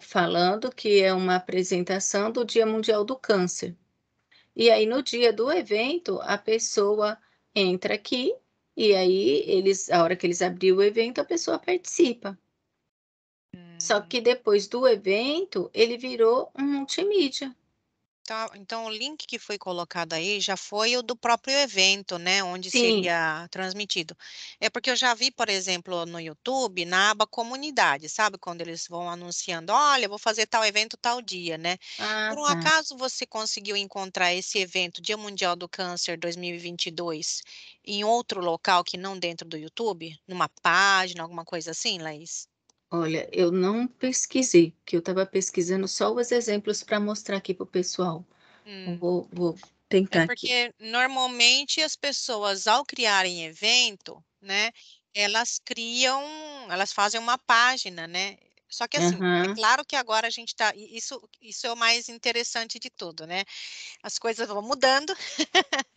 falando que é uma apresentação do Dia Mundial do Câncer. E aí, no dia do evento, a pessoa entra aqui e aí eles, a hora que eles abriram o evento, a pessoa participa. Hum. Só que depois do evento, ele
virou um multimídia. Então, então o link que foi colocado aí já foi o do próprio evento, né, onde Sim. seria transmitido. É porque eu já vi, por exemplo, no YouTube, na aba comunidade, sabe, quando eles vão anunciando, olha, vou fazer tal evento tal dia, né? Ah, por um tá. acaso você conseguiu encontrar esse evento Dia Mundial do Câncer 2022 em outro local que não dentro do YouTube, numa página, alguma coisa assim, Laís?
Olha, eu não pesquisei, que eu estava pesquisando só os exemplos para mostrar aqui para o pessoal. Hum. Vou, vou tentar. É porque
aqui. normalmente as pessoas, ao criarem evento, né, elas criam, elas fazem uma página, né? Só que assim, uhum. é claro que agora a gente está. Isso, isso é o mais interessante de tudo, né? As coisas vão mudando.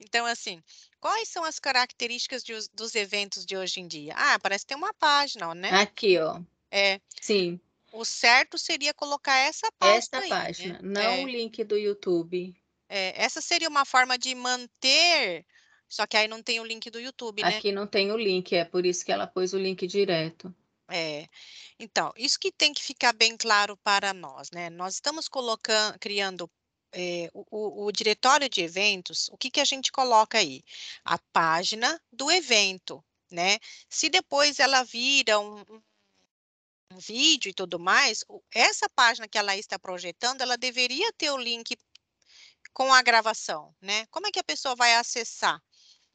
então, assim, Quais são as características de, dos eventos de hoje em dia? Ah, parece que tem uma página, né? Aqui, ó. É. Sim. O certo seria colocar essa página. Essa aí, né? página, né? não é. o
link do YouTube.
É, essa seria uma forma de manter, só que aí não tem o link do YouTube, né? Aqui
não tem o link, é por isso que ela pôs o link direto.
É. Então, isso que tem que ficar bem claro para nós, né? Nós estamos colocando, criando é, o, o, diretório de eventos, o que, que a gente coloca aí? A página do evento, né? Se depois ela vira um, um vídeo e tudo mais, essa página que ela está projetando, ela deveria ter o link com a gravação, né? Como é que a pessoa vai acessar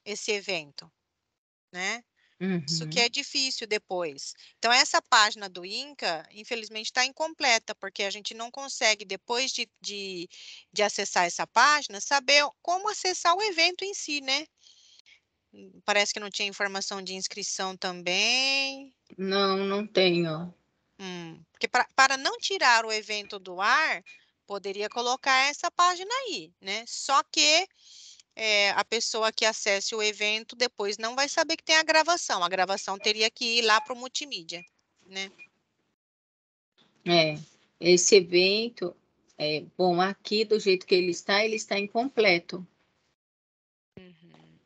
esse evento, né? Uhum. Isso que uhum. é difícil depois. Então, essa página do Inca, infelizmente, está incompleta, porque a gente não consegue, depois de, de, de, acessar essa página, saber como acessar o evento em si, né? Hum, parece que não tinha informação de inscrição também.
Não, não tenho. Hum,
porque pra, para não tirar o evento do ar, poderia colocar essa página aí, né? Só que é, a pessoa que acesse o evento depois não vai saber que tem a gravação. A gravação teria que ir lá para o multimídia, né?
É, esse evento, é, bom, aqui do jeito que ele está, ele está incompleto. Uhum.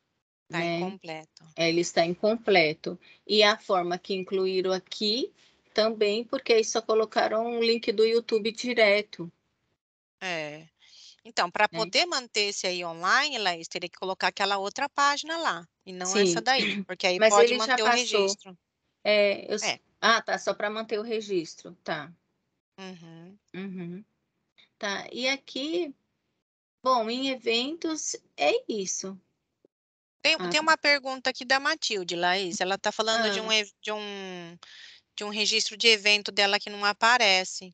Está né? incompleto. Ele está incompleto. E a forma que incluíram aqui também, porque aí só colocaram um link do YouTube direto. É. Então, para
é. poder manter esse aí online, Laís, teria que colocar aquela outra página lá, e não Sim. essa daí, porque aí Mas pode ele manter já o registro.
É, eu... é. Ah, tá, só para manter o registro, tá. Uhum. Uhum. Tá, e aqui, bom, em eventos é
isso. Tem, ah. tem tá. uma pergunta aqui da Matilde, Laís, ela está falando ah. de, um, de, um, de um registro de evento dela que não aparece.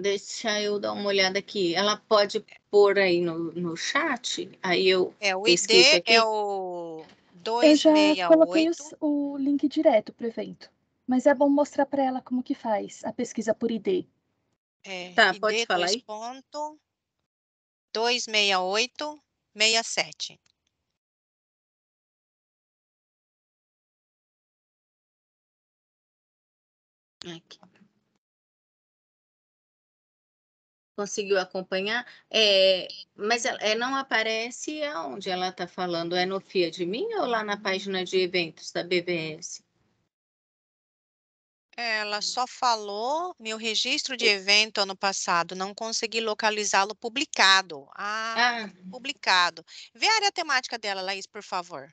Deixa eu dar uma olhada aqui. Ela pode pôr aí no, no chat? Aí eu. É, o ID aqui. é o 268. Eu já coloquei o link
direto para o evento. Mas é bom mostrar para ela como que faz a pesquisa por ID. É, tá, ID pode falar aí. Ponto
Aqui.
conseguiu acompanhar, é, mas ela, é, não aparece aonde ela está falando, é no FIA de mim ou lá na página de eventos da BBS?
Ela só falou meu registro de evento ano passado, não consegui localizá-lo publicado. Ah, ah, publicado. Vê a área temática dela, Laís, por favor.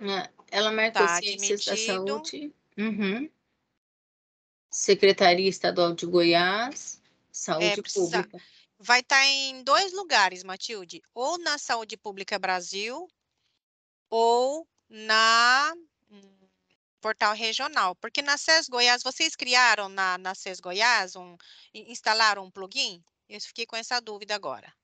Ah, ela marcou tá, ciências admitido. da saúde.
Uhum. Secretaria Estadual de Goiás, é, Saúde é, precisa... Pública.
Vai estar tá em dois lugares, Matilde, ou na Saúde Pública Brasil ou na hum, portal regional, porque na SES Goiás, vocês criaram na, na SES Goiás, um, instalaram um plugin? Eu fiquei com essa dúvida agora.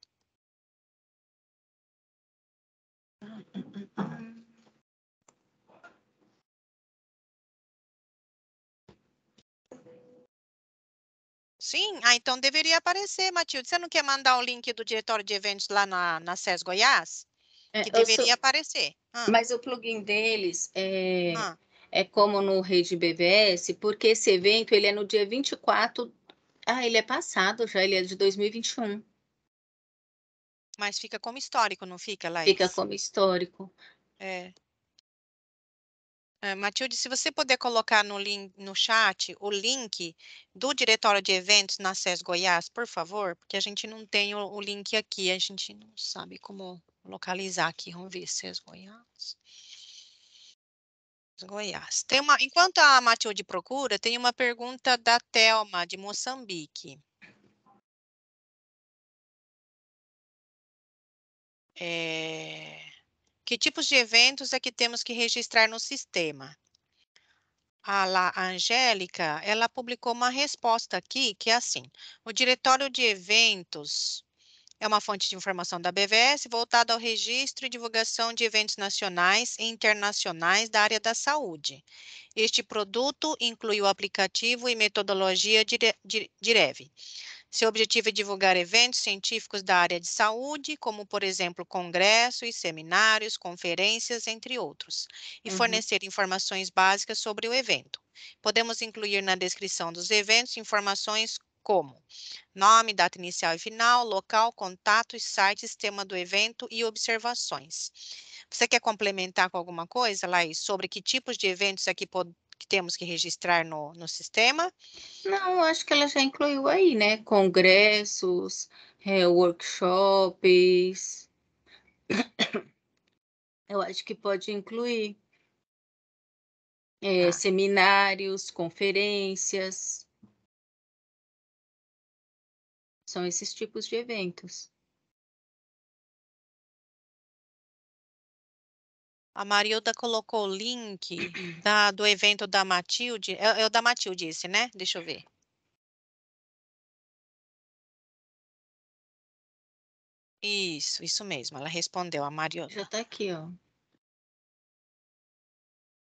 Sim? Ah, então deveria aparecer, Matilde. Você não quer mandar o link do diretório de eventos lá na, na SES Goiás? É, que deveria sou... aparecer.
Ah. Mas o plugin deles é, ah. é como no Rede BBS, porque esse evento ele é no dia 24. Ah, ele é passado já, ele é de 2021.
Mas fica como histórico, não fica, lá? Fica como
histórico.
É. Eh, Matilde, se você puder colocar no, link, no chat o link do diretório de eventos na SES Goiás, por favor, porque a gente não tem o, o link aqui, a gente não sabe como localizar aqui. Vamos ver, SES Goiás. Goiás. Tem uma, enquanto a Matilde procura, tem uma pergunta da Telma de Moçambique. É... Que tipos de eventos é que temos que registrar no sistema? A, La, Angélica, ela publicou uma resposta aqui, que é assim, o diretório de eventos é uma fonte de informação da BVS voltada ao registro e divulgação de eventos nacionais e internacionais da área da saúde. Este produto inclui o aplicativo e metodologia Direve. Seu objetivo é divulgar eventos científicos da área de saúde, como, por exemplo, congressos, seminários, conferências, entre outros, e uhum. fornecer informações básicas sobre o evento. Podemos incluir na descrição dos eventos informações como nome, data inicial e final, local, contatos, sites, tema do evento e observações. Você quer complementar com alguma coisa, Laís, sobre que tipos de eventos aqui é pod que temos que registrar no, no sistema?
Não, acho que ela já incluiu aí, né? Congressos, é, workshops. Eu acho que pode incluir é, tá. seminários, conferências.
São esses tipos de eventos. A Marilda colocou o link da, do evento da Matilde. É, é o da Matilde esse, né? Deixa eu ver.
Isso, isso mesmo. Ela respondeu, a Marilda. Já está aqui, ó.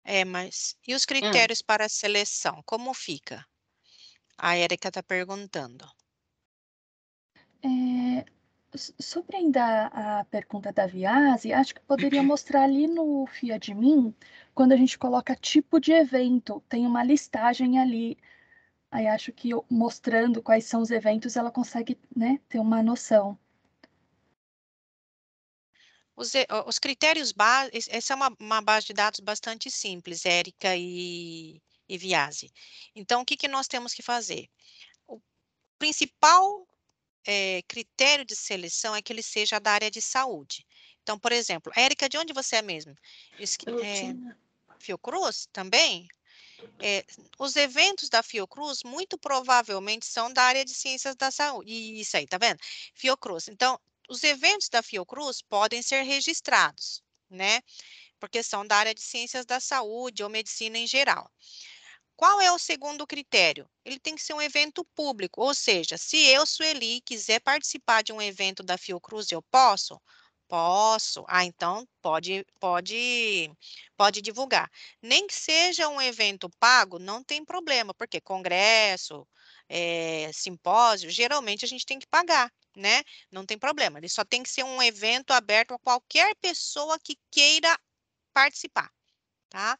É, mas e os ah. critérios ah. para a seleção? Como fica? A Erika está perguntando.
É, sobre ainda a pergunta da Viase, acho que poderia mostrar ali no FIA de mim, quando a gente coloca tipo de evento, tem uma listagem ali. Aí acho que mostrando quais são os eventos, ela consegue né, ter uma noção.
Os, os critérios básicos, essa é uma, uma, base de dados bastante simples, Érica e, e Viase. Então, o que, que nós temos que fazer? O principal é, critério de seleção é que ele seja da área de saúde. Então, por exemplo, Érica, de onde você é mesmo? Esqui, eh, é, Fiocruz também? É, os eventos da Fiocruz muito provavelmente são da área de ciências da saúde. E isso aí, tá vendo? Fiocruz. Então, os eventos da Fiocruz podem ser registrados, né? Porque são da área de ciências da saúde ou medicina em geral. Qual é o segundo critério? Ele tem que ser um evento público, ou seja, se eu, Sueli, quiser participar de um evento da Fiocruz, eu posso? Posso. Ah, então pode, pode, pode divulgar. Nem que seja um evento pago, não tem problema, porque congresso, é, simpósio, geralmente a gente tem que pagar, né? Não tem problema. Ele só tem que ser um evento aberto a qualquer pessoa que queira participar, tá?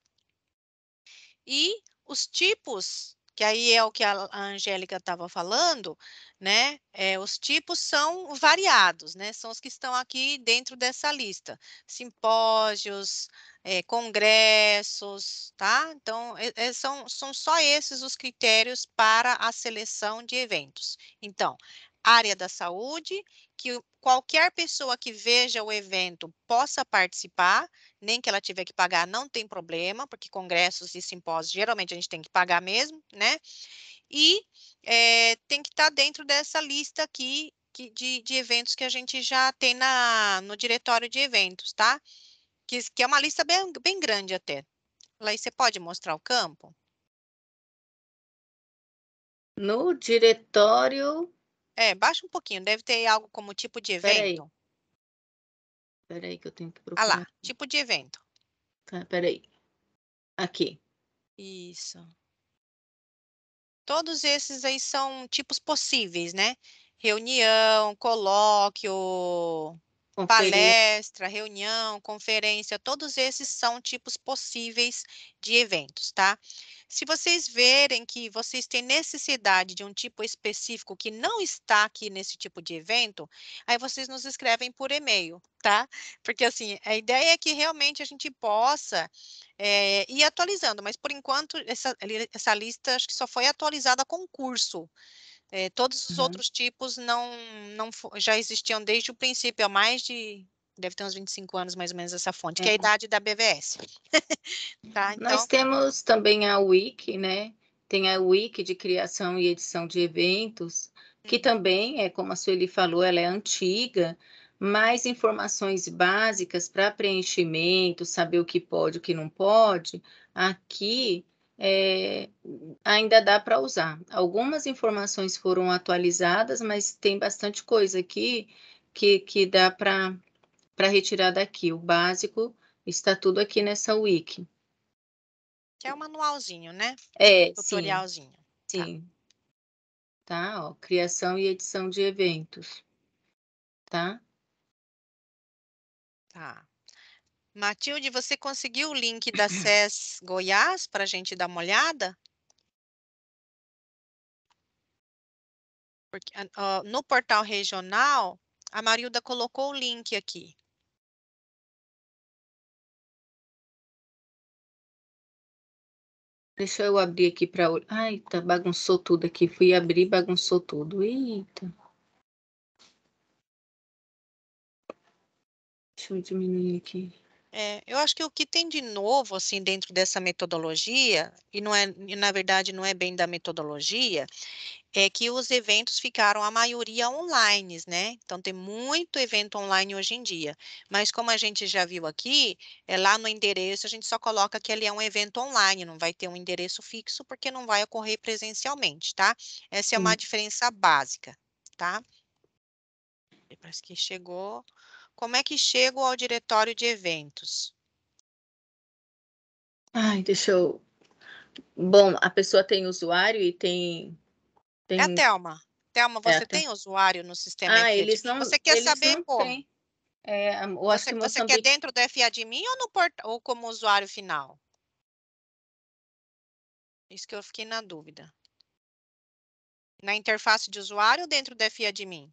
E os tipos, que aí é o que a Angélica estava falando, né? É, os tipos são variados, né? São os que estão aqui dentro dessa lista: simpósios, é, congressos, tá? Então, é, são, são só esses os critérios para a seleção de eventos. Então, área da saúde que qualquer pessoa que veja o evento possa participar, nem que ela tiver que pagar, não tem problema, porque congressos e simpósios geralmente a gente tem que pagar mesmo, né? E é, tem que estar tá dentro dessa lista aqui que, de, de, eventos que a gente já tem na, no diretório de eventos, tá? Que, que é uma lista bem, bem grande até. Laís, você pode mostrar o campo? No diretório é, baixa um pouquinho. Deve ter algo como tipo de evento. Espera aí que eu tenho que procurar. Ah lá, tipo de evento. Tá, aí. Aqui. Isso. Todos esses aí são tipos possíveis, né? Reunião, colóquio, palestra, reunião, conferência, todos esses são tipos possíveis de eventos, tá? Se vocês verem que vocês têm necessidade de um tipo específico que não está aqui nesse tipo de evento, aí vocês nos escrevem por e-mail, tá? Porque assim, a ideia é que realmente a gente possa é, ir atualizando, mas por enquanto essa, essa lista acho que só foi atualizada com o curso. É, todos os uhum. outros tipos não, não já existiam desde o princípio, há mais de. Deve ter uns 25 anos, mais ou menos, essa fonte, é. que é a idade da BVS.
tá, então... Nós temos também a Wiki, né? Tem a Wiki de criação e edição de eventos, que uhum. também é, como a Sueli falou, ela é antiga, mas informações básicas para preenchimento, saber o que pode, o que não pode, aqui é, ainda dá para usar. Algumas informações foram atualizadas, mas tem bastante coisa aqui que, que dá para retirar daqui. O básico está tudo aqui nessa wiki.
Que é o manualzinho, né?
É, tutorialzinho. Tá. Sim. sim. Tá, tá ó, criação e edição de eventos. Tá? Tá. Matilde, você conseguiu o
link da SES Goiás para a gente dar uma olhada? Porque, uh, no portal regional, a
Marilda colocou o link aqui. Deixa eu abrir aqui para. Ai, tá, bagunçou
tudo aqui. Fui abrir, bagunçou tudo. Eita. Deixa eu diminuir aqui.
É, eu acho que o que tem de novo assim dentro dessa metodologia e não é na verdade não é bem da metodologia é que os eventos ficaram a maioria online, né? Então tem muito evento online hoje em dia. Mas como a gente já viu aqui, é lá no endereço a gente só coloca que ele é um evento online, não vai ter um endereço fixo porque não vai ocorrer presencialmente, tá? Essa é uma hum. diferença básica, tá? Parece que chegou como é que chego ao diretório de eventos?
Ai, deixa eu. Bom, a pessoa tem usuário e tem. tem... É a Thelma.
Thelma, é você é, tem usuário no sistema ah, eles não. Você quer saber como? Têm. É, eu acho você, que você quer dentro do FADmin ou, no port... ou como usuário final? Isso que eu fiquei na dúvida.
Na interface de usuário ou dentro do FADmin?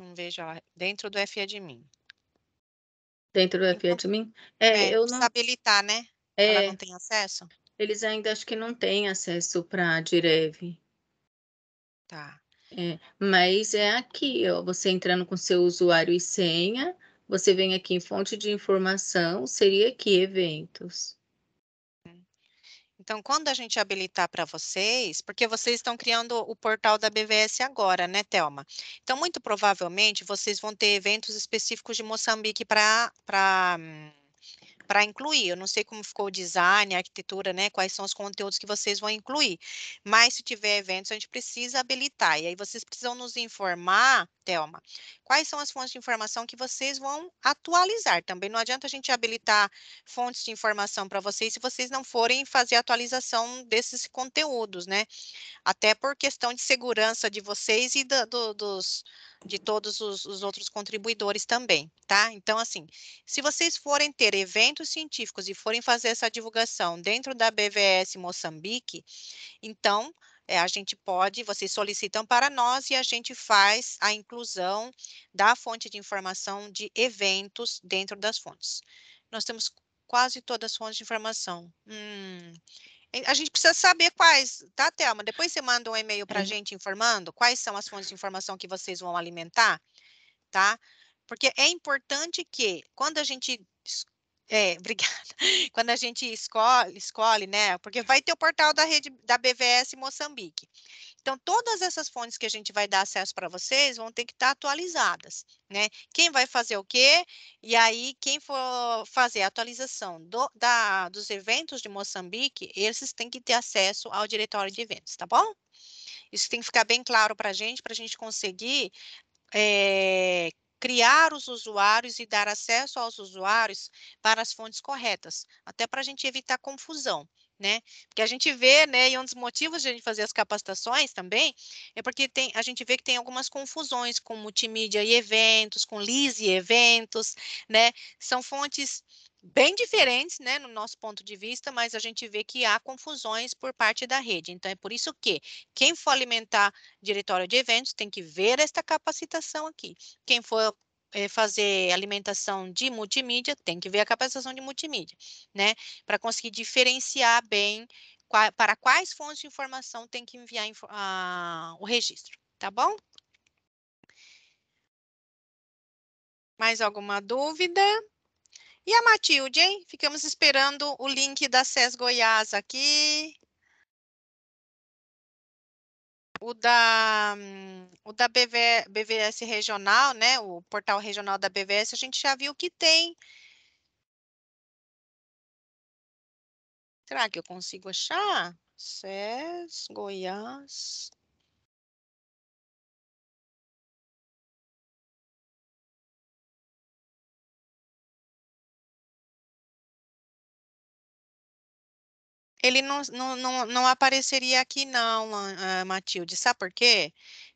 Não hum, vejo ela dentro do FAdmin.
É dentro do FAdmin? É, então, é, é eu
não... habilitar, né? É, ela não tem
acesso? Eles ainda acho que não têm acesso para a Direv. Tá. É, mas é aqui, ó, você entrando com seu usuário e senha, você vem aqui em fonte de informação, seria aqui eventos.
Então, quando a gente habilitar para vocês, porque vocês estão criando o portal da BVS agora, né, Thelma? Então, muito provavelmente, vocês vão ter eventos específicos de Moçambique para para incluir. Eu não sei como ficou o design, a arquitetura, né? Quais são os conteúdos que vocês vão incluir. Mas se tiver eventos, a gente precisa habilitar. E aí vocês precisam nos informar, Thelma, quais são as fontes de informação que vocês vão atualizar. Também não adianta a gente habilitar fontes de informação para vocês se vocês não forem fazer atualização desses conteúdos, né? Até por questão de segurança de vocês e do, dos de todos os, os, outros contribuidores também, tá? Então, assim, se vocês forem ter eventos científicos e forem fazer essa divulgação dentro da BVS Moçambique, então é, a gente pode, vocês solicitam para nós e a gente faz a inclusão da fonte de informação de eventos dentro das fontes. Nós temos quase todas as fontes de informação. Hum, a gente precisa saber quais, tá, Thelma? Depois você manda um e-mail para a uhum. gente informando quais são as fontes de informação que vocês vão alimentar, tá? Porque é importante que, quando a gente. É, obrigada. Quando a gente escolhe, escolhe, né? Porque vai ter o portal da rede da BVS Moçambique. Então, todas essas fontes que a gente vai dar acesso para vocês vão ter que estar tá atualizadas, né? Quem vai fazer o quê? E aí, quem for fazer a atualização do, da, dos eventos de Moçambique, esses têm que ter acesso ao diretório de eventos, tá bom? Isso tem que ficar bem claro para a gente, para a gente conseguir é, criar os usuários e dar acesso aos usuários para as fontes corretas, até para a gente evitar confusão, né? Porque a gente vê, né, e é um dos motivos de a gente fazer as capacitações também é porque tem, a gente vê que tem algumas confusões com multimídia e eventos, com LIS e eventos, né? São fontes bem diferentes, né, no nosso ponto de vista, mas a gente vê que há confusões por parte da rede. Então é por isso que quem for alimentar diretório de eventos tem que ver esta capacitação aqui. Quem for eh, fazer alimentação de multimídia, tem que ver a capacitação de multimídia, né? Para conseguir diferenciar bem qual, para quais fontes de informação tem que enviar a, ah, o registro, tá bom? Mais alguma dúvida? E a Matilde, hein? Ficamos esperando o link da SES Goiás aqui o da, o da BV, BVS regional, né, o portal regional da BVS, a gente já viu que tem. Será que eu consigo achar? SES, Goiás. ele não, não, não, não apareceria aqui não, ah, Matilde. Sabe por quê?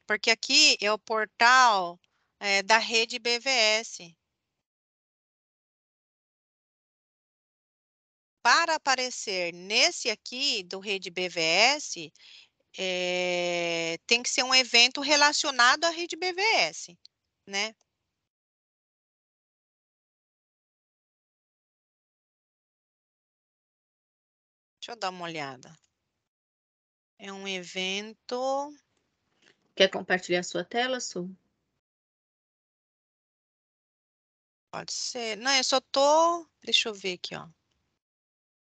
Porque aqui é o portal é, da rede BVS. Para aparecer nesse aqui do rede BVS, é, eh, tem que ser um evento relacionado à rede BVS, né?
Deixa eu dar uma olhada. É um evento. Quer compartilhar sua tela, Su?
Pode ser. Não, eu só tô. Deixa eu ver aqui, ó.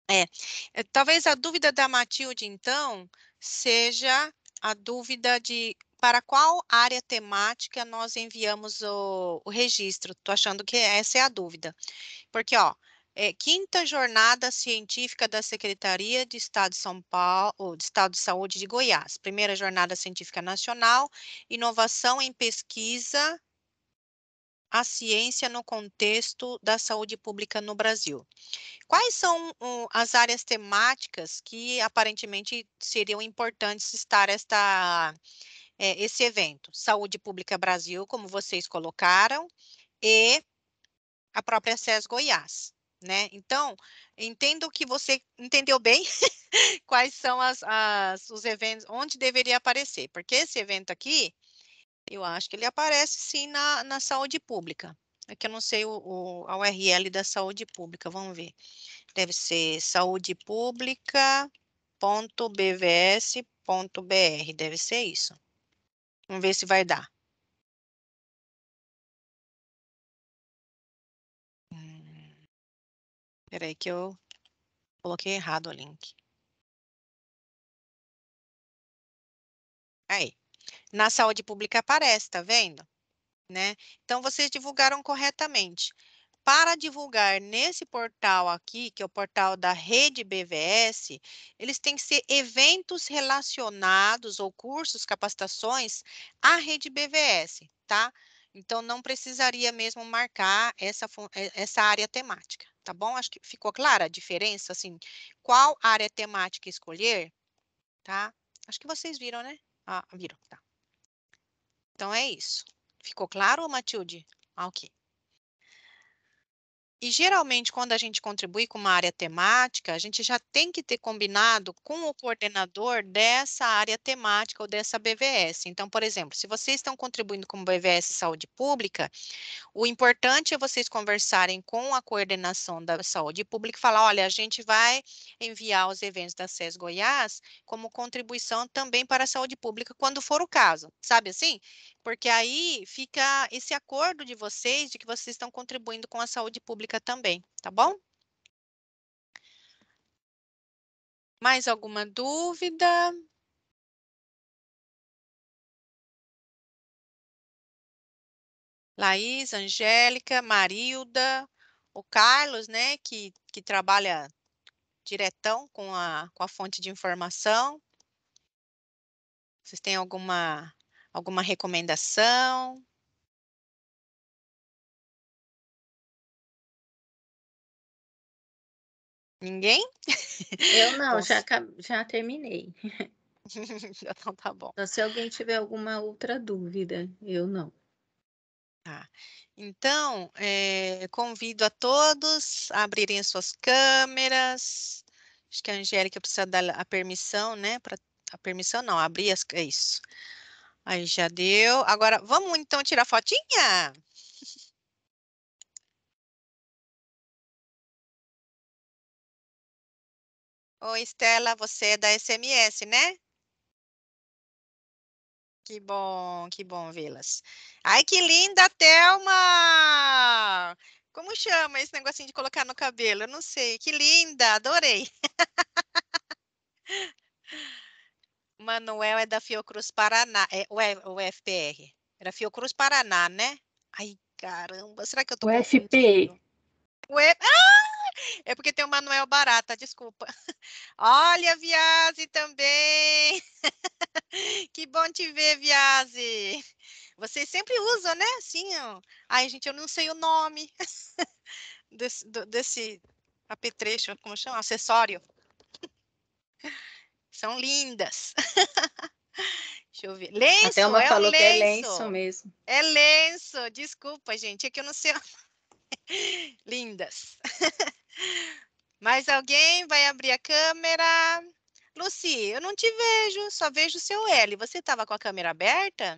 É, é, talvez a dúvida da Matilde, então, seja a dúvida de para qual área temática nós enviamos o, o registro. Estou achando que essa é a dúvida. Porque, ó, é, quinta jornada científica da Secretaria de Estado de São Paulo, de Estado de Saúde de Goiás, primeira jornada científica nacional, inovação em pesquisa, a ciência no contexto da saúde pública no Brasil. Quais são um, as áreas temáticas que aparentemente seriam importantes estar esta é, esse evento? Saúde Pública Brasil, como vocês colocaram, e a própria SES Goiás né? Então, entendo que você entendeu bem quais são as, as, os eventos, onde deveria aparecer, porque esse evento aqui, eu acho que ele aparece sim na, na saúde pública. É que eu não sei o, o, a URL da saúde pública, vamos ver. Deve ser saúdepublica.bvs.br, deve ser isso. Vamos ver se vai dar.
Peraí que eu coloquei
errado o link. Aí. Na saúde pública aparece, tá vendo? Né? Então, vocês divulgaram corretamente. Para divulgar nesse portal aqui, que é o portal da rede BVS, eles têm que ser eventos relacionados ou cursos, capacitações à rede BVS, tá? Então, não precisaria mesmo marcar essa, é, essa área temática tá bom? Acho que ficou clara a diferença, assim, qual área temática escolher, tá? Acho que vocês viram, né? Ah, viram, tá. Então é isso. Ficou claro, Matilde? Ah, ok. E geralmente, quando a gente contribui com uma área temática, a gente já tem que ter combinado com o coordenador dessa área temática ou dessa BVS. Então, por exemplo, se vocês estão contribuindo com BVS Saúde Pública, o importante é vocês conversarem com a coordenação da saúde pública e falar: olha, a gente vai enviar os eventos da SES Goiás como contribuição também para a saúde pública, quando for o caso, sabe assim? porque aí fica esse acordo de vocês de que vocês estão contribuindo com a saúde pública também, tá bom? Mais alguma dúvida?
Laís, Angélica,
Marilda, o Carlos, né, que, que trabalha diretão com a, com a fonte de informação. Vocês têm alguma Alguma recomendação?
Ninguém?
Eu não, já, já terminei. então tá bom. Então, se alguém tiver alguma outra dúvida, eu não. Tá. Então,
é, convido a todos a abrirem suas câmeras. Acho que a Angélica precisa dar a permissão, né? Pra, a permissão não, abrir as, é isso. Aí já deu. Agora, vamos então tirar fotinha? Oi, Estela, você é da SMS, né? Que bom, que bom vê-las. Ai, que linda, Thelma! Como chama esse negocinho de colocar no cabelo? Eu não sei. Que linda, adorei. Manuel é da Fiocruz Paraná, é o, F, o FPR. Era é Fiocruz Paraná, né? Ai, caramba, será que eu tô O
FP.
O F... ah! É porque tem o Manuel Barata, desculpa. Olha, Viase também. que bom te ver, Viase. Vocês sempre usam, né? Sim. Ó. Ai, gente, eu não sei o nome desse, desse apetrecho, como chama? Acessório. São lindas. Deixa eu ver. Lenço. Até uma é falou lenço. que é lenço mesmo. É lenço. Desculpa, gente. É que eu não sei. lindas. Mais alguém vai abrir a câmera? Luci, eu não te vejo, só vejo o seu L. Você estava com a câmera aberta?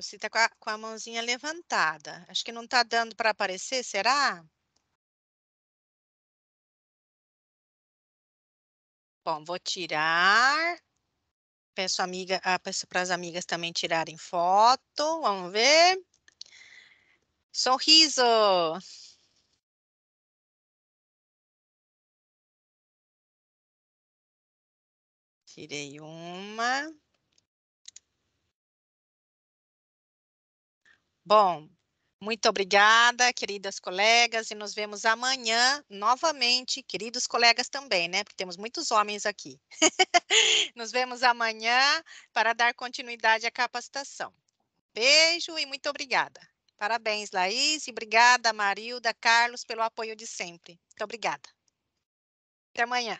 Você está com, com, a mãozinha levantada. Acho que não está dando para aparecer, será? Bom, vou tirar. Peço amiga, ah, peço para as amigas também tirarem foto. Vamos ver. Sorriso.
Tirei uma.
Bom, muito obrigada, queridas colegas, e nos vemos amanhã novamente, queridos colegas também, né? Porque temos muitos homens aqui. nos vemos amanhã para dar continuidade à capacitação. Beijo e muito obrigada. Parabéns, Laís, e obrigada, Marilda, Carlos, pelo apoio de sempre. Muito obrigada. Até amanhã.